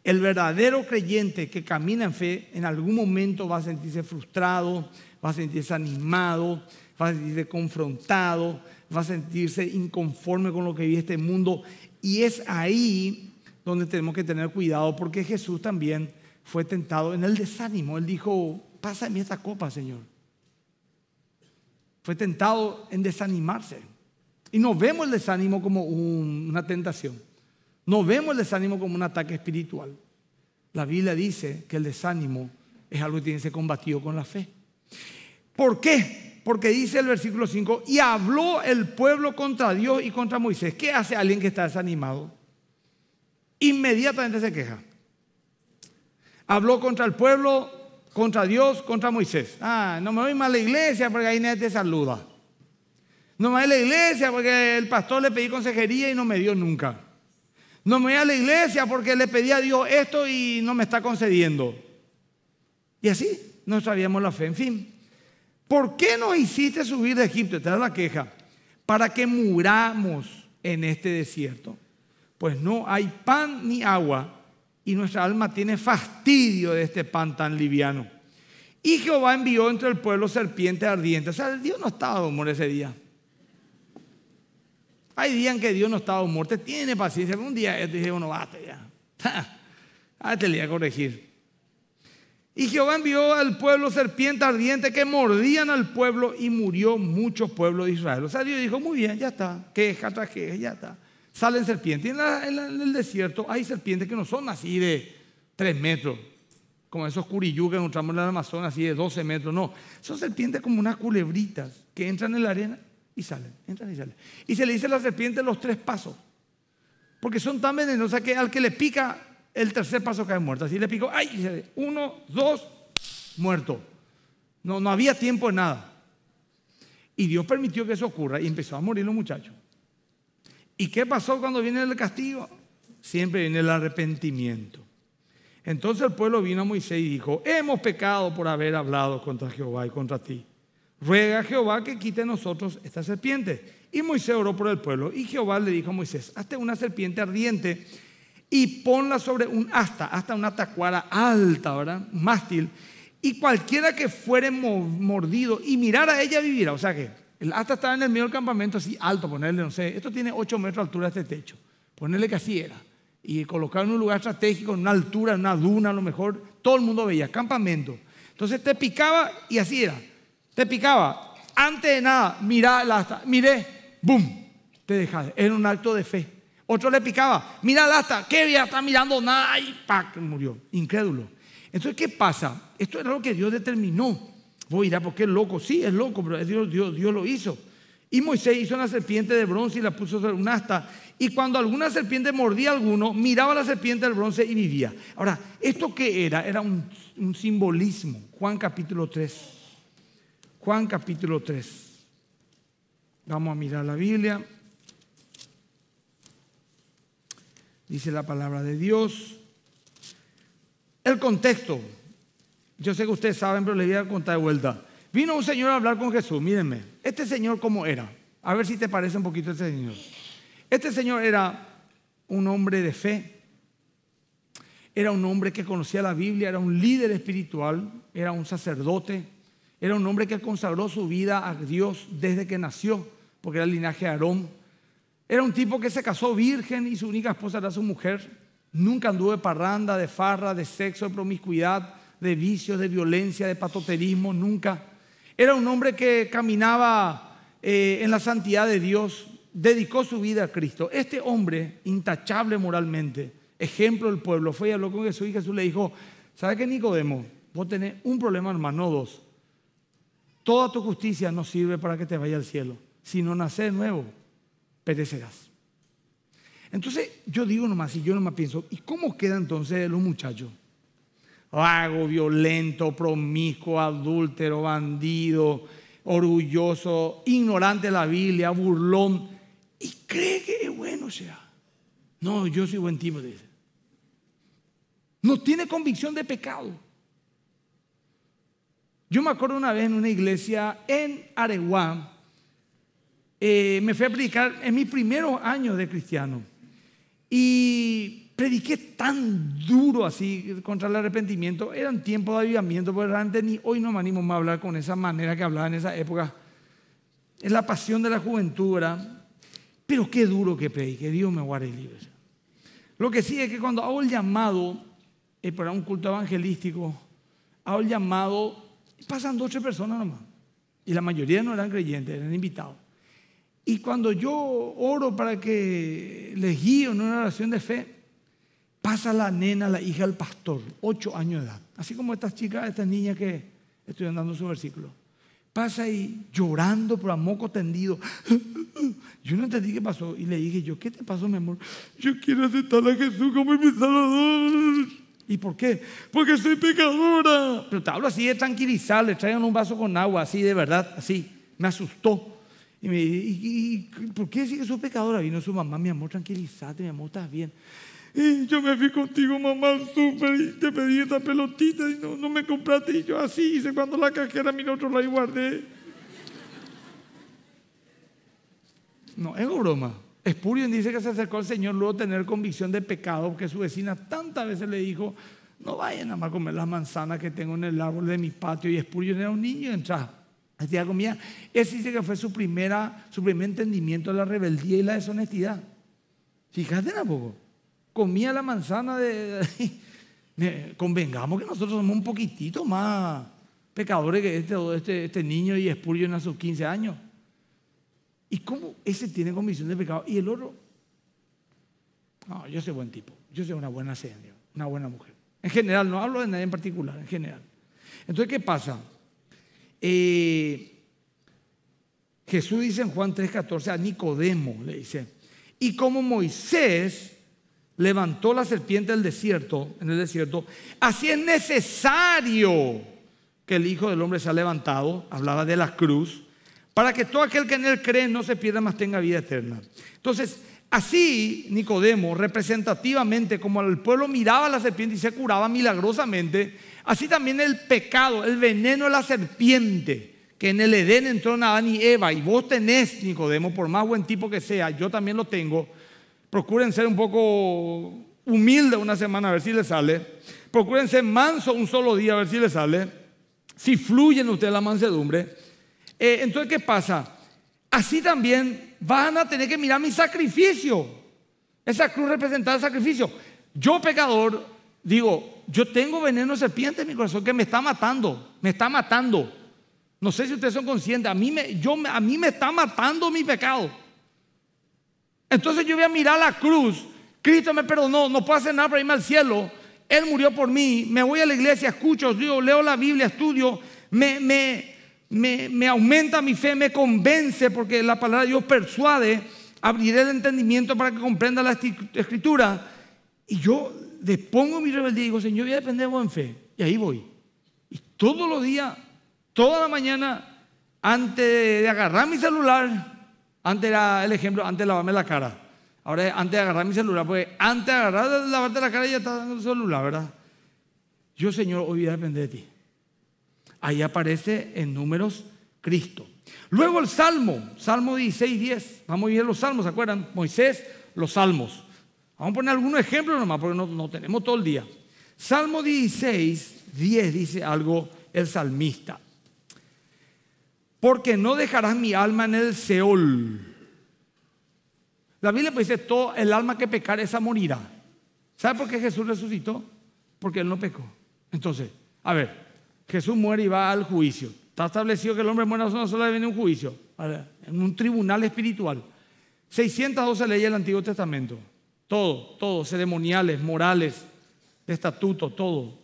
El verdadero creyente que camina en fe en algún momento va a sentirse frustrado, va a sentirse animado, va a sentirse confrontado, va a sentirse inconforme con lo que vive este mundo. Y es ahí donde tenemos que tener cuidado porque Jesús también fue tentado en el desánimo. Él dijo, pásame esta copa, Señor. Fue tentado en desanimarse. Y no vemos el desánimo como una tentación. No vemos el desánimo como un ataque espiritual. La Biblia dice que el desánimo es algo que tiene que ser combatido con la fe. ¿Por qué? Porque dice el versículo 5, y habló el pueblo contra Dios y contra Moisés. ¿Qué hace alguien que está desanimado? Inmediatamente se queja habló contra el pueblo, contra Dios, contra Moisés. Ah, no me voy más a la iglesia porque ahí nadie te saluda. No me voy a la iglesia porque el pastor le pedí consejería y no me dio nunca. No me voy a la iglesia porque le pedí a Dios esto y no me está concediendo. Y así, no sabíamos la fe. En fin, ¿por qué nos hiciste subir de Egipto? Esta es la queja. Para que muramos en este desierto. Pues no hay pan ni agua y nuestra alma tiene fastidio de este pan tan liviano. Y Jehová envió entre el pueblo serpiente ardiente. O sea, Dios no estaba de humor ese día. Hay días en que Dios no estaba de humor. Te tiene paciencia. Un día te dice, bueno, basta ya. Ah, te le voy a corregir. Y Jehová envió al pueblo serpiente ardiente que mordían al pueblo y murió mucho pueblo de Israel. O sea, Dios dijo, muy bien, ya está. Queja tras queja, ya está. Salen serpientes. Y en, el desierto hay serpientes que no son así de 3 metros, como esos curiyugas que encontramos en el Amazonas, así de 12 metros. No, son serpientes como unas culebritas que entran en la arena y salen, entran y salen. Y se le dice a la serpiente los tres pasos, porque son tan venenosas que al que le pica, el tercer paso cae muerto. Así le pico, ¡ay! Uno, dos, muerto. No, no había tiempo de nada. Y Dios permitió que eso ocurra y empezó a morir los muchachos. ¿Y qué pasó cuando viene el castigo? Siempre viene el arrepentimiento. Entonces el pueblo vino a Moisés y dijo, hemos pecado por haber hablado contra Jehová y contra ti. Ruega a Jehová que quite a nosotros esta serpiente. Y Moisés oró por el pueblo. Y Jehová le dijo a Moisés, hazte una serpiente ardiente y ponla sobre un asta, hasta una tacuara alta, ¿verdad? Mástil. Y cualquiera que fuere mordido y mirara a ella vivirá. O sea que el hasta estaba en el medio del campamento así alto, ponerle, no sé, esto tiene 8 metros de altura este techo, ponerle que así era. Y colocarlo en un lugar estratégico, en una altura, en una duna, a lo mejor, todo el mundo veía, campamento. Entonces te picaba y así era. Te picaba. Antes de nada, mira el asta, miré, ¡boom! Te dejaste. Era un acto de fe. Otro le picaba, mira el asta, ¿qué ya está mirando nada? Y ¡pac! murió. Incrédulo. Entonces, ¿qué pasa? Esto era lo que Dios determinó. Voy ir porque porque es loco? Sí, es loco, pero Dios, Dios, Dios lo hizo. Y Moisés hizo una serpiente de bronce y la puso sobre un asta. Y cuando alguna serpiente mordía a alguno, miraba la serpiente del bronce y vivía. Ahora, ¿esto qué era? Era un, un simbolismo. Juan capítulo 3. Juan capítulo 3. Vamos a mirar la Biblia. Dice la palabra de Dios. El contexto, yo sé que ustedes saben, pero les voy a contar de vuelta. Vino un señor a hablar con Jesús, mírenme. Este señor cómo era. A ver si te parece un poquito este señor. Este señor era un hombre de fe. Era un hombre que conocía la Biblia, era un líder espiritual, era un sacerdote, era un hombre que consagró su vida a Dios desde que nació, porque era el linaje de Aarón. Era un tipo que se casó virgen y su única esposa era su mujer. Nunca anduvo de parranda, de farra, de sexo, de promiscuidad de vicios, de violencia, de patoterismo, nunca. Era un hombre que caminaba eh, en la santidad de Dios, dedicó su vida a Cristo. Este hombre, intachable moralmente, ejemplo del pueblo, fue y habló con Jesús y Jesús le dijo, ¿sabe qué Nicodemo? Vos tenés un problema, hermano, dos. Toda tu justicia no sirve para que te vaya al cielo. Si no nuevo, perecerás. Entonces yo digo nomás, y yo nomás pienso, ¿y cómo queda entonces los muchacho? vago, violento, promiscuo, adúltero, bandido, orgulloso, ignorante de la Biblia, burlón, y cree que es bueno sea. No, yo soy buen tipo, dice. No tiene convicción de pecado. Yo me acuerdo una vez en una iglesia en Areguá, eh, me fui a predicar en mis primeros años de cristiano. Y prediqué tan duro así contra el arrepentimiento. Eran tiempos de avivamiento, porque antes ni hoy no me a hablar con esa manera que hablaba en esa época. Es la pasión de la juventud, Pero qué duro que prediqué, Dios me guarde libre. Lo que sí es que cuando hago el llamado eh, para un culto evangelístico, hago el llamado, pasan dos o tres personas nomás. Y la mayoría no eran creyentes, eran invitados. Y cuando yo oro para que les guíe en una oración de fe, pasa la nena, la hija del pastor, ocho años de edad. Así como estas chicas, estas niñas que estoy dando su versículo. Pasa ahí llorando, por a moco tendido. Yo no entendí qué pasó. Y le dije yo, ¿qué te pasó, mi amor? Yo quiero aceptar a Jesús como mi salvador. ¿Y por qué? Porque soy pecadora. Pero te hablo así de tranquilizar, le traigan un vaso con agua, así de verdad, así. Me asustó. Y me por qué decir que soy pecadora? Vino su mamá, mi amor, tranquilízate, mi amor, estás bien yo me fui contigo, mamá, súper y te pedí esta pelotita y no, me compraste. Y yo así ah, hice cuando la cajera mira otro la guardé. No, es broma. Spurgeon dice que se acercó al Señor luego de tener convicción de pecado, porque su vecina tantas veces le dijo, no vayan a más comer las manzanas que tengo en el árbol de mi patio. Y Spurgeon era un niño, entraba, hacía comida. Ese dice que fue su, primera, su primer entendimiento de la rebeldía y la deshonestidad. Fíjate un poco comía la manzana de... convengamos que nosotros somos un poquitito más pecadores que este, este, este niño y espurio en sus 15 años. ¿Y cómo ese tiene convicción de pecado? ¿Y el oro? No, yo soy buen tipo, yo soy una buena señora, una buena mujer. En general, no hablo de nadie en particular, en general. Entonces, ¿qué pasa? Eh, Jesús dice en Juan 3:14 a Nicodemo, le dice, y como Moisés levantó la serpiente del desierto, en el desierto, así es necesario que el Hijo del Hombre se levantado, hablaba de la cruz, para que todo aquel que en él cree no se pierda, más tenga vida eterna. Entonces, así Nicodemo, representativamente, como el pueblo miraba a la serpiente y se curaba milagrosamente, así también el pecado, el veneno de la serpiente, que en el Edén entró en Adán y Eva, y vos tenés, Nicodemo, por más buen tipo que sea, yo también lo tengo, Procuren ser un poco humilde una semana a ver si les sale. Procuren ser manso un solo día a ver si les sale. Si fluyen en ustedes la mansedumbre. Eh, entonces, ¿qué pasa? Así también van a tener que mirar mi sacrificio. Esa cruz representa el sacrificio. Yo, pecador, digo, yo tengo veneno serpiente en mi corazón que me está matando. Me está matando. No sé si ustedes son conscientes. A mí me, yo, a mí me está matando mi pecado. Entonces yo voy a mirar la cruz. Cristo me perdonó, no puedo hacer nada para irme al cielo. Él murió por mí. Me voy a la iglesia, escucho, leo, leo la Biblia, estudio. Me, me, me, aumenta mi fe, me convence, porque la palabra de Dios persuade. Abriré el entendimiento para que comprenda la escritura. Y yo despongo mi rebeldía y digo, Señor, voy a depender de en fe. Y ahí voy. Y todos los días, toda la mañana, antes de agarrar mi celular, antes era el ejemplo, antes lavarme la cara. Ahora antes de agarrar mi celular, porque antes de agarrar, la cara ya está dando el celular, ¿verdad? Yo, Señor, hoy voy a depender de ti. Ahí aparece en números Cristo. Luego el Salmo, Salmo 16, 10. Vamos a ver los Salmos, ¿se acuerdan? Moisés, los Salmos. Vamos a poner algunos ejemplos nomás, porque no, no tenemos todo el día. Salmo 16, 10 dice algo el salmista porque no dejarás mi alma en el Seol. La Biblia pues dice, todo el alma que pecar esa morirá. ¿Sabe por qué Jesús resucitó? Porque él no pecó. Entonces, a ver, Jesús muere y va al juicio. Está establecido que el hombre muere no solo viene un juicio, en un tribunal espiritual. 612 leyes del Antiguo Testamento. Todo, todo, ceremoniales, morales, de estatuto, todo.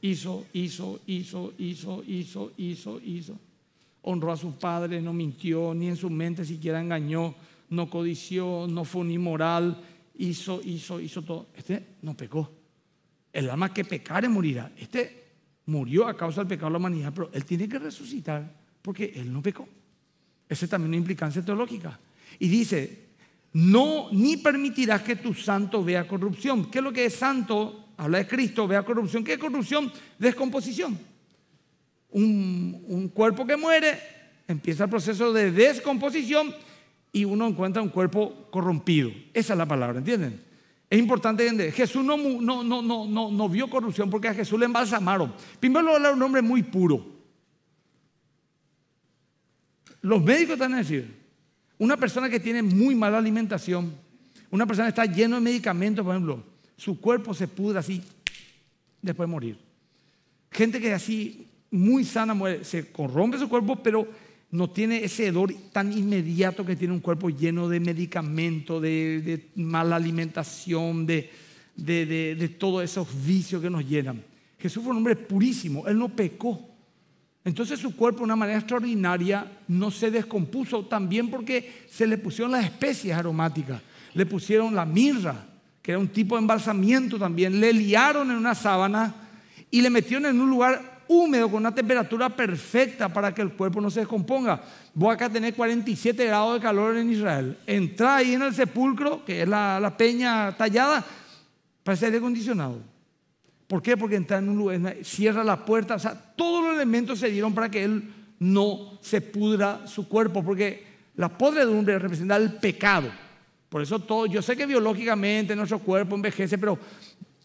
Hizo, hizo, hizo, hizo, hizo, hizo, hizo honró a su padre, no mintió, ni en su mente siquiera engañó, no codició, no fue ni moral, hizo, hizo, hizo todo. Este no pecó. El alma que pecare morirá. Este murió a causa del pecado de la humanidad, pero él tiene que resucitar porque él no pecó. Esa es también una implicancia teológica. Y dice, no, ni permitirás que tu santo vea corrupción. ¿Qué es lo que es santo? Habla de Cristo, vea corrupción. ¿Qué es corrupción? Descomposición un, cuerpo que muere, empieza el proceso de descomposición y uno encuentra un cuerpo corrompido. Esa es la palabra, ¿entienden? Es importante entender. Jesús no, no, no, no, no vio corrupción porque a Jesús le embalsamaron. Primero era un hombre muy puro. Los médicos están a decir, una persona que tiene muy mala alimentación, una persona que está lleno de medicamentos, por ejemplo, su cuerpo se pudra así, después de morir. Gente que así muy sana muere, se corrompe su cuerpo, pero no tiene ese hedor tan inmediato que tiene un cuerpo lleno de medicamento, de, mala alimentación, de, de, de todos esos vicios que nos llenan. Jesús fue un hombre purísimo, él no pecó. Entonces su cuerpo de una manera extraordinaria no se descompuso también porque se le pusieron las especies aromáticas, le pusieron la mirra, que era un tipo de embalsamiento también, le liaron en una sábana y le metieron en un lugar húmedo con una temperatura perfecta para que el cuerpo no se descomponga. Voy acá tener 47 grados de calor en Israel. Entra ahí en el sepulcro, que es la, peña tallada, para ser acondicionado. ¿Por qué? Porque entra en un lugar, cierra la puerta, o sea, todos los elementos se dieron para que él no se pudra su cuerpo, porque la podredumbre representa el pecado. Por eso todo, yo sé que biológicamente nuestro cuerpo envejece, pero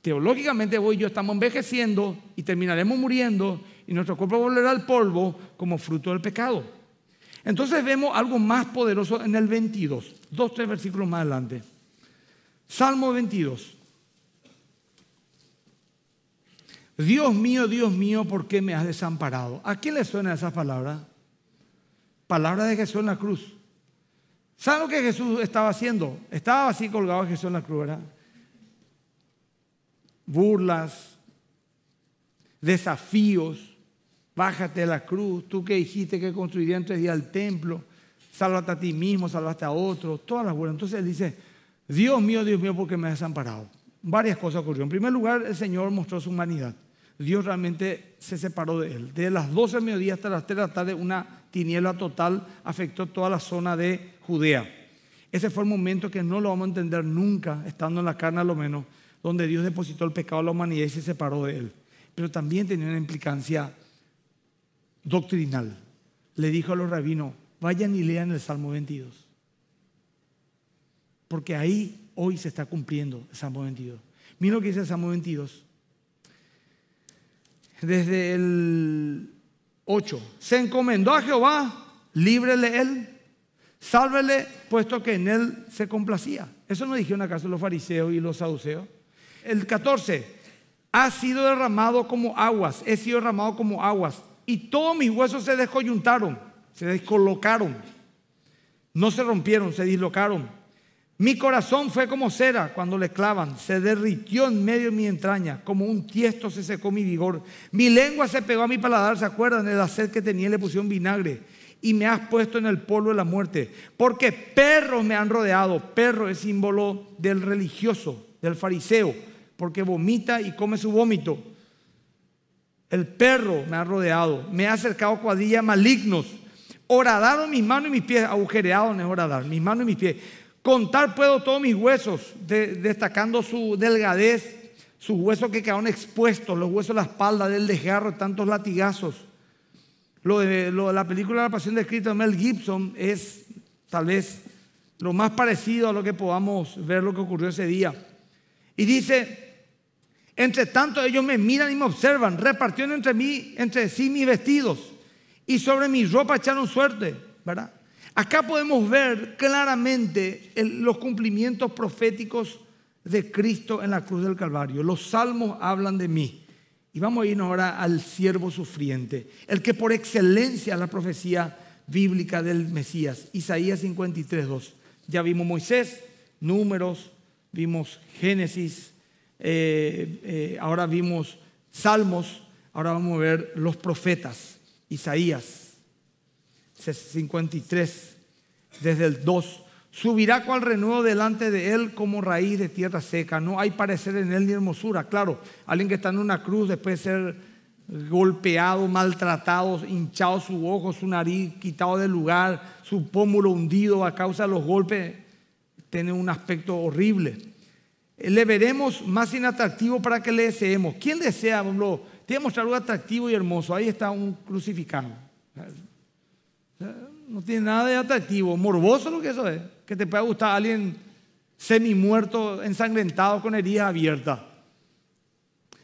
teológicamente hoy yo estamos envejeciendo y terminaremos muriendo y nuestro cuerpo volverá al polvo como fruto del pecado. Entonces vemos algo más poderoso en el 22, dos, tres versículos más adelante. Salmo 22. Dios mío, Dios mío, ¿por qué me has desamparado? ¿A quién le suena esa palabra? Palabra de Jesús en la cruz. ¿Saben lo que Jesús estaba haciendo? Estaba así colgado Jesús en la cruz, ¿verdad? burlas, desafíos. Bájate de la cruz, tú que dijiste que construirías en tres días el templo, sálvate a ti mismo, salvaste a otros, todas las burlas. Entonces él dice, Dios mío, Dios mío, ¿por qué me has desamparado. Varias cosas ocurrieron. En primer lugar, el Señor mostró su humanidad. Dios realmente se separó de él. De las 12 del mediodía hasta las 3 de la tarde, una tiniebla total afectó toda la zona de Judea. Ese fue un momento que no lo vamos a entender nunca, estando en la carne a lo menos, donde Dios depositó el pecado a la humanidad y se separó de él. Pero también tenía una implicancia doctrinal. Le dijo a los rabinos, vayan y lean el Salmo 22. Porque ahí hoy se está cumpliendo el Salmo 22. Miren lo que dice el Salmo 22. Desde el 8. Se encomendó a Jehová, líbrele él, sálvele, puesto que en él se complacía. ¿Eso no dijeron acaso los fariseos y los saduceos? el 14, ha sido derramado como aguas, he sido derramado como aguas, y todos mis huesos se descoyuntaron, se descolocaron, no se rompieron, se dislocaron. Mi corazón fue como cera cuando le clavan, se derritió en medio de mi entraña, como un tiesto se secó mi vigor. Mi lengua se pegó a mi paladar, ¿se acuerdan? De la sed que tenía le pusieron vinagre y me has puesto en el polvo de la muerte, porque perros me han rodeado. Perro es símbolo del religioso, del fariseo porque vomita y come su vómito. El perro me ha rodeado, me ha acercado cuadillas malignos. Horadaron mis manos y mis pies, agujereado no es mis manos y mis pies. Contar puedo todos mis huesos, destacando su delgadez, sus huesos que quedaron expuestos, los huesos de la espalda, del desgarro, tantos latigazos. Lo de, la película La Pasión de Cristo de Mel Gibson es tal vez lo más parecido a lo que podamos ver lo que ocurrió ese día. Y dice, entre tanto ellos me miran y me observan, repartieron entre mí, entre sí mis vestidos y sobre mi ropa echaron suerte, ¿verdad? Acá podemos ver claramente los cumplimientos proféticos de Cristo en la cruz del Calvario. Los salmos hablan de mí. Y vamos a irnos ahora al siervo sufriente, el que por excelencia es la profecía bíblica del Mesías, Isaías 53, Ya vimos Moisés, números, vimos Génesis eh, eh, ahora vimos Salmos, ahora vamos a ver los profetas, Isaías 53, desde el 2. Subirá cual renuevo delante de él como raíz de tierra seca. No hay parecer en él ni hermosura. Claro, alguien que está en una cruz después de ser golpeado, maltratado, hinchado su ojo, su nariz, quitado del lugar, su pómulo hundido a causa de los golpes, tiene un aspecto horrible le veremos más inatractivo para que le deseemos. ¿Quién desea, te Tiene que mostrar algo atractivo y hermoso. Ahí está un crucificado. No tiene nada de atractivo. Morboso lo que eso es. Que te pueda gustar alguien semi-muerto, ensangrentado, con heridas abiertas.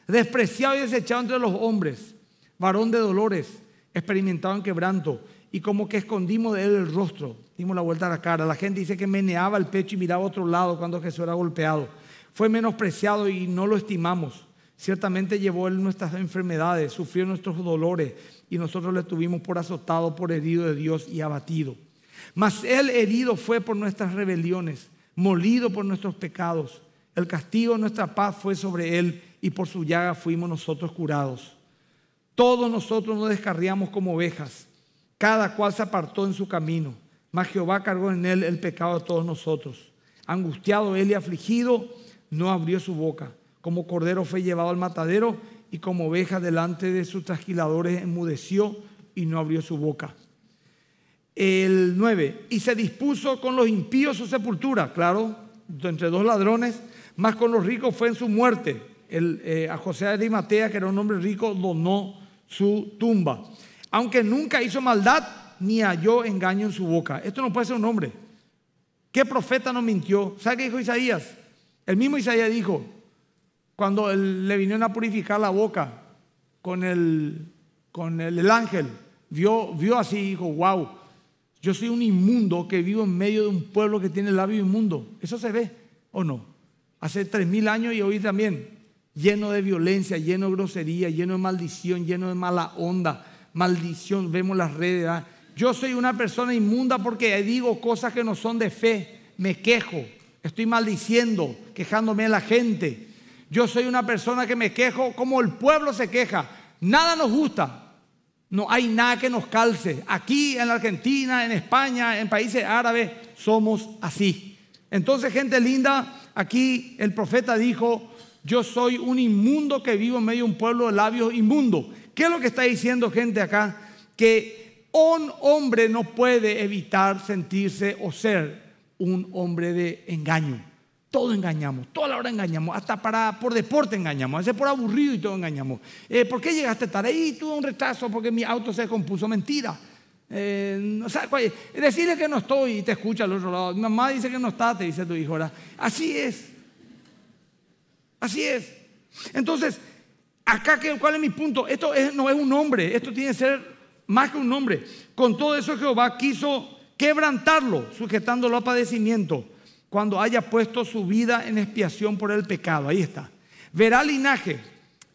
Despreciado y desechado entre los hombres. Varón de dolores. Experimentado en quebranto. Y como que escondimos de él el rostro. Dimos la vuelta a la cara. La gente dice que meneaba el pecho y miraba a otro lado cuando Jesús era golpeado fue menospreciado y no lo estimamos. Ciertamente llevó él nuestras enfermedades, sufrió nuestros dolores y nosotros le tuvimos por azotado, por herido de Dios y abatido. Mas él herido fue por nuestras rebeliones, molido por nuestros pecados. El castigo de nuestra paz fue sobre él y por su llaga fuimos nosotros curados. Todos nosotros nos descarriamos como ovejas, cada cual se apartó en su camino, mas Jehová cargó en él el pecado de todos nosotros. Angustiado él y afligido, no abrió su boca. Como cordero fue llevado al matadero y como oveja delante de sus trasquiladores enmudeció y no abrió su boca. El 9, y se dispuso con los impíos su sepultura, claro, entre dos ladrones, más con los ricos fue en su muerte. El, eh, a José de Arimatea, que era un hombre rico, donó su tumba. Aunque nunca hizo maldad, ni halló engaño en su boca. Esto no puede ser un hombre. ¿Qué profeta no mintió? ¿Sabe qué dijo Isaías? El mismo Isaías dijo, cuando le vinieron a purificar la boca con el, con el, ángel, vio, vio así y dijo, wow, yo soy un inmundo que vivo en medio de un pueblo que tiene el labio inmundo. ¿Eso se ve o no? Hace tres mil años y hoy también, lleno de violencia, lleno de grosería, lleno de maldición, lleno de mala onda, maldición, vemos las redes. ¿ah? Yo soy una persona inmunda porque digo cosas que no son de fe, me quejo, Estoy maldiciendo, quejándome a la gente. Yo soy una persona que me quejo como el pueblo se queja. Nada nos gusta. No hay nada que nos calce. Aquí en la Argentina, en España, en países árabes, somos así. Entonces, gente linda, aquí el profeta dijo, yo soy un inmundo que vivo en medio de un pueblo de labios inmundo. ¿Qué es lo que está diciendo gente acá? Que un hombre no puede evitar sentirse o ser un hombre de engaño. Todo engañamos, toda la hora engañamos, hasta para, por deporte engañamos, a veces por aburrido y todo engañamos. Eh, ¿Por qué llegaste tarde? ahí? tuve un retraso porque mi auto se compuso mentira. Eh, Decirle que no estoy y te escucha al otro lado. mamá dice que no está, te dice tu hijo Así es. Así es. Entonces, acá, ¿cuál es mi punto? Esto no es un hombre, esto tiene que ser más que un hombre. Con todo eso Jehová quiso quebrantarlo, sujetándolo a padecimiento, cuando haya puesto su vida en expiación por el pecado. Ahí está. Verá linaje,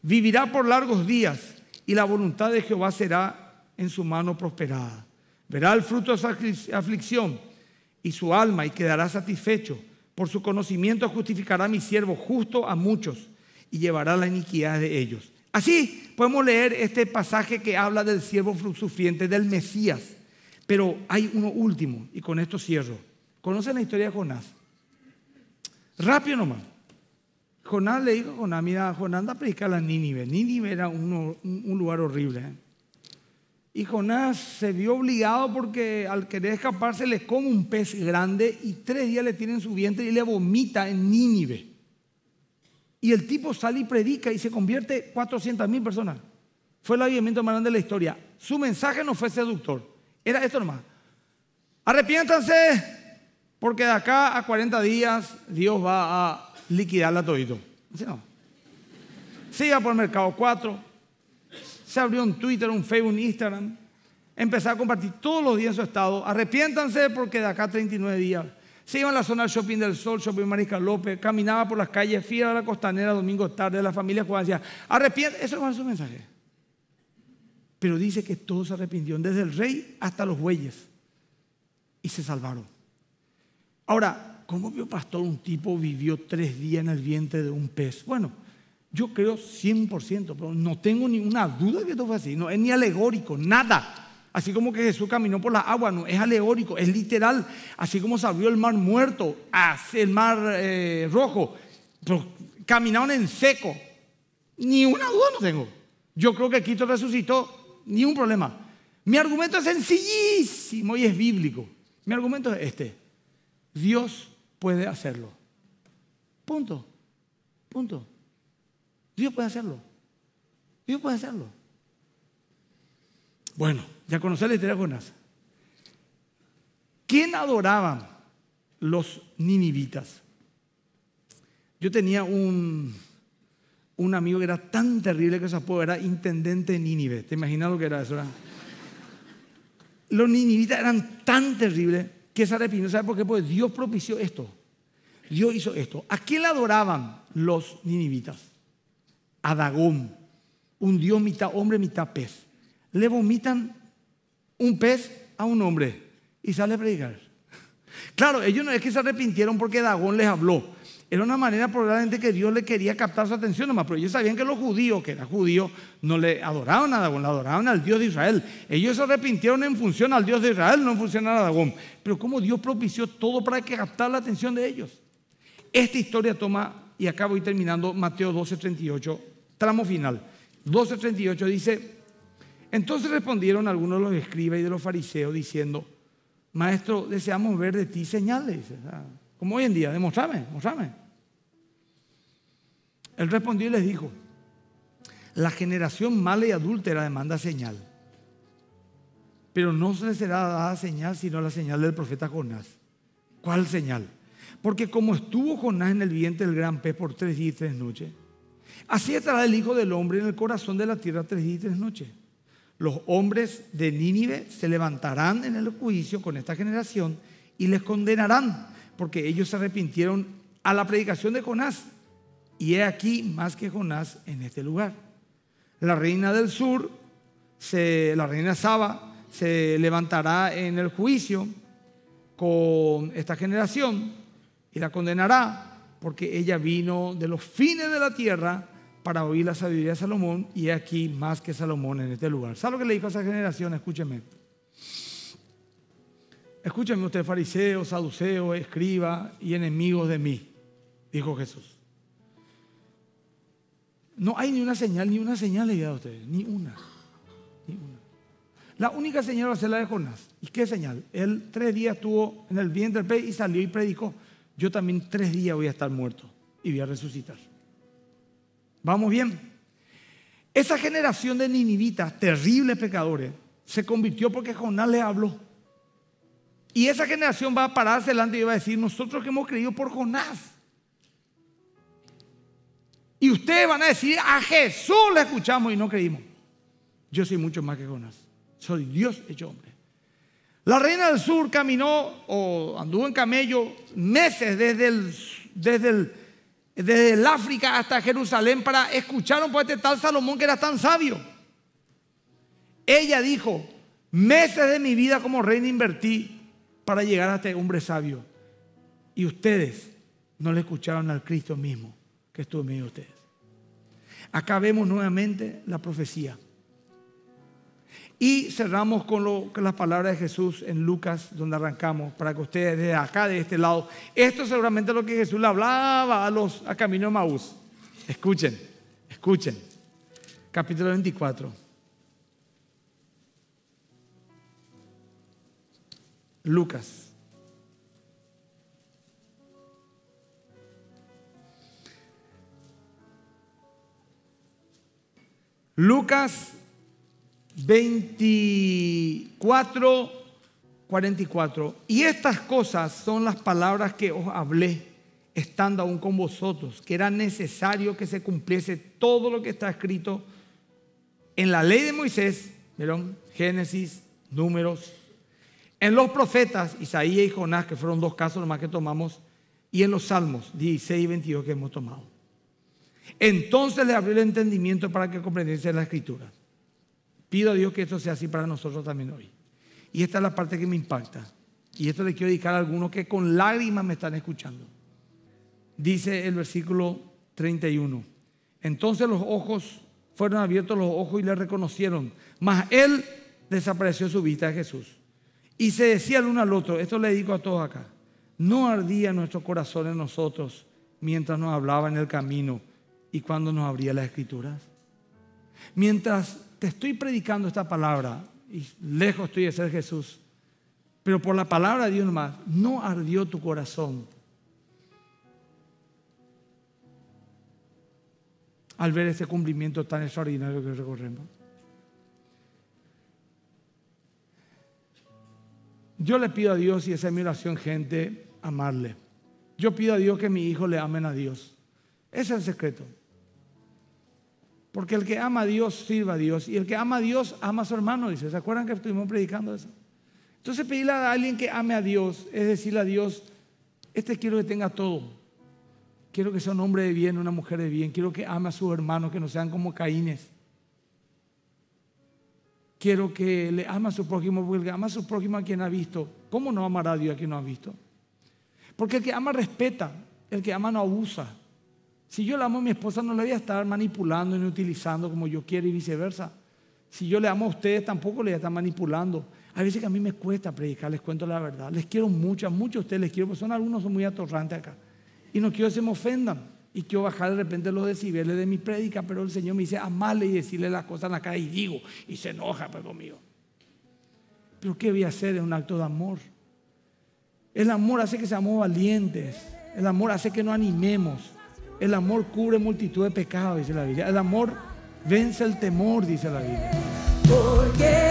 vivirá por largos días y la voluntad de Jehová será en su mano prosperada. Verá el fruto de su aflicción y su alma y quedará satisfecho. Por su conocimiento justificará mi siervo justo a muchos y llevará la iniquidad de ellos. Así podemos leer este pasaje que habla del siervo sufriente, del Mesías. Pero hay uno último, y con esto cierro. ¿Conocen la historia de Jonás? Rápido nomás. Jonás le dijo a Jonás, mira, Jonás anda a predicar a Nínive. Nínive era un, lugar horrible. ¿eh? Y Jonás se vio obligado porque al querer escaparse le come un pez grande y tres días le tienen en su vientre y le vomita en Nínive. Y el tipo sale y predica y se convierte 400 mil personas. Fue el avivamiento más grande de la historia. Su mensaje no fue seductor. Era esto nomás. Arrepiéntanse, porque de acá a 40 días Dios va a liquidarla todo ¿Sí no? Se iba por Mercado 4, se abrió un Twitter, un Facebook, un Instagram. Empezó a compartir todos los días en su estado. Arrepiéntanse porque de acá a 39 días. Se iba a la zona del shopping del Sol, shopping Marisca López, caminaba por las calles, fiera a la costanera, domingo tarde, la familia jugaba, decía, arrepiéntanse. Eso es su mensaje. Pero dice que todos se arrepintieron, desde el rey hasta los bueyes, y se salvaron. Ahora, ¿cómo vio pastor un tipo vivió tres días en el vientre de un pez? Bueno, yo creo 100%, pero no tengo ninguna duda que esto fue así. No es ni alegórico, nada. Así como que Jesús caminó por la agua, no es alegórico, es literal. Así como salió el mar muerto, el mar eh, rojo, caminaron en seco. Ni una duda no tengo. Yo creo que Cristo resucitó ni un problema. Mi argumento es sencillísimo y es bíblico. Mi argumento es este. Dios puede hacerlo. Punto. Punto. Dios puede hacerlo. Dios puede hacerlo. Bueno, ya conocí la historia de ¿Quién adoraban los ninivitas? Yo tenía un, un amigo que era tan terrible que se apodo era intendente de Nínive. ¿Te imaginas lo que era eso? Los ninivitas eran tan terribles que se arrepintieron ¿sabes por qué? Porque Dios propició esto. Dios hizo esto. ¿A quién le adoraban los ninivitas? A Dagón, un dios mitad hombre, mitad pez. Le vomitan un pez a un hombre y sale a predicar. Claro, ellos no es que se arrepintieron porque Dagón les habló. Era una manera probablemente que Dios le quería captar su atención nomás, pero ellos sabían que los judíos, que eran judíos, no le adoraban a Dagón, le adoraban al Dios de Israel. Ellos se arrepintieron en función al Dios de Israel, no en función a Dagón. Pero cómo Dios propició todo para que captar la atención de ellos. Esta historia toma, y acabo y terminando, Mateo 12:38, tramo final. 12:38 dice, entonces respondieron algunos de los escribas y de los fariseos diciendo, maestro, deseamos ver de ti señales. Como hoy en día, demostrame, mostrame. Él respondió y les dijo, la generación mala y adúltera demanda señal, pero no se le será dada señal sino la señal del profeta Jonás. ¿Cuál señal? Porque como estuvo Jonás en el vientre del gran pez por tres días y tres noches, así estará el Hijo del Hombre en el corazón de la tierra tres días y tres noches. Los hombres de Nínive se levantarán en el juicio con esta generación y les condenarán porque ellos se arrepintieron a la predicación de Jonás. Y he aquí más que Jonás en este lugar. La reina del sur, se, la reina Saba, se levantará en el juicio con esta generación y la condenará porque ella vino de los fines de la tierra para oír la sabiduría de Salomón y he aquí más que Salomón en este lugar. ¿Sabe lo que le dijo a esa generación? Escúcheme escúchame usted, fariseos, saduceos, escriba y enemigos de mí, dijo Jesús. No hay ni una señal, ni una señal le he a ustedes, ni una, ni una. La única señal va a ser la de Jonás. ¿Y qué señal? Él tres días estuvo en el vientre del pez y salió y predicó. Yo también tres días voy a estar muerto y voy a resucitar. ¿Vamos bien? Esa generación de ninivitas, terribles pecadores, se convirtió porque Jonás le habló. Y esa generación va a pararse delante y va a decir, nosotros que hemos creído por Jonás. Y ustedes van a decir, a Jesús le escuchamos y no creímos. Yo soy mucho más que Jonás. Soy Dios hecho hombre. La reina del sur caminó o anduvo en camello meses desde el, desde el, desde el África hasta Jerusalén para escuchar un poeta tal Salomón que era tan sabio. Ella dijo, meses de mi vida como reina invertí para llegar hasta este hombre sabio. Y ustedes no le escucharon al Cristo mismo que estuvo en medio de ustedes. Acá vemos nuevamente la profecía. Y cerramos con, las palabras de Jesús en Lucas, donde arrancamos, para que ustedes desde acá, de este lado, esto seguramente lo que Jesús le hablaba a los a Camino de Maús. Escuchen, escuchen. Capítulo 24. Lucas. Lucas 24, 44. Y estas cosas son las palabras que os hablé estando aún con vosotros, que era necesario que se cumpliese todo lo que está escrito en la ley de Moisés, ¿verdad? Génesis, números, en los profetas, Isaías y Jonás, que fueron dos casos nomás que tomamos, y en los Salmos 16 y 22 que hemos tomado. Entonces le abrió el entendimiento para que comprendiese la escritura. Pido a Dios que esto sea así para nosotros también hoy. Y esta es la parte que me impacta. Y esto le quiero dedicar a algunos que con lágrimas me están escuchando. Dice el versículo 31. Entonces los ojos fueron abiertos los ojos y le reconocieron. Mas él desapareció su vista a Jesús. Y se decía el uno al otro, esto le digo a todos acá, no ardía nuestro corazón en nosotros mientras nos hablaba en el camino y cuando nos abría las escrituras. Mientras te estoy predicando esta palabra, y lejos estoy de ser Jesús, pero por la palabra de Dios nomás, no ardió tu corazón al ver este cumplimiento tan extraordinario que recorremos. Yo le pido a Dios, y esa es mi oración, gente, amarle. Yo pido a Dios que mi hijo le amen a Dios. Ese es el secreto. Porque el que ama a Dios sirva a Dios. Y el que ama a Dios ama a su hermano, dice. ¿Se acuerdan que estuvimos predicando eso? Entonces pedirle a alguien que ame a Dios es decirle a Dios, este quiero que tenga todo. Quiero que sea un hombre de bien, una mujer de bien. Quiero que ame a su hermano, que no sean como Caínes. Quiero que le ama a su prójimo, porque que ama a su prójimo a quien ha visto. ¿Cómo no amará a Dios a quien no ha visto? Porque el que ama respeta, el que ama no abusa. Si yo le amo a mi esposa, no le voy a estar manipulando ni utilizando como yo quiero y viceversa. Si yo le amo a ustedes, tampoco le voy a estar manipulando. A veces que a mí me cuesta predicar, les cuento la verdad. Les quiero mucho, a muchos ustedes les quiero, porque son algunos son muy atorrantes acá. Y no quiero que se me ofendan y quiero bajar de repente los decibeles de mi prédica, pero el Señor me dice, amale y decirle las cosas en la cara y digo, y se enoja pero mío Pero ¿qué voy a hacer? en un acto de amor. El amor hace que seamos valientes. El amor hace que nos animemos. El amor cubre multitud de pecados, dice la Biblia. El amor vence el temor, dice la Biblia. Porque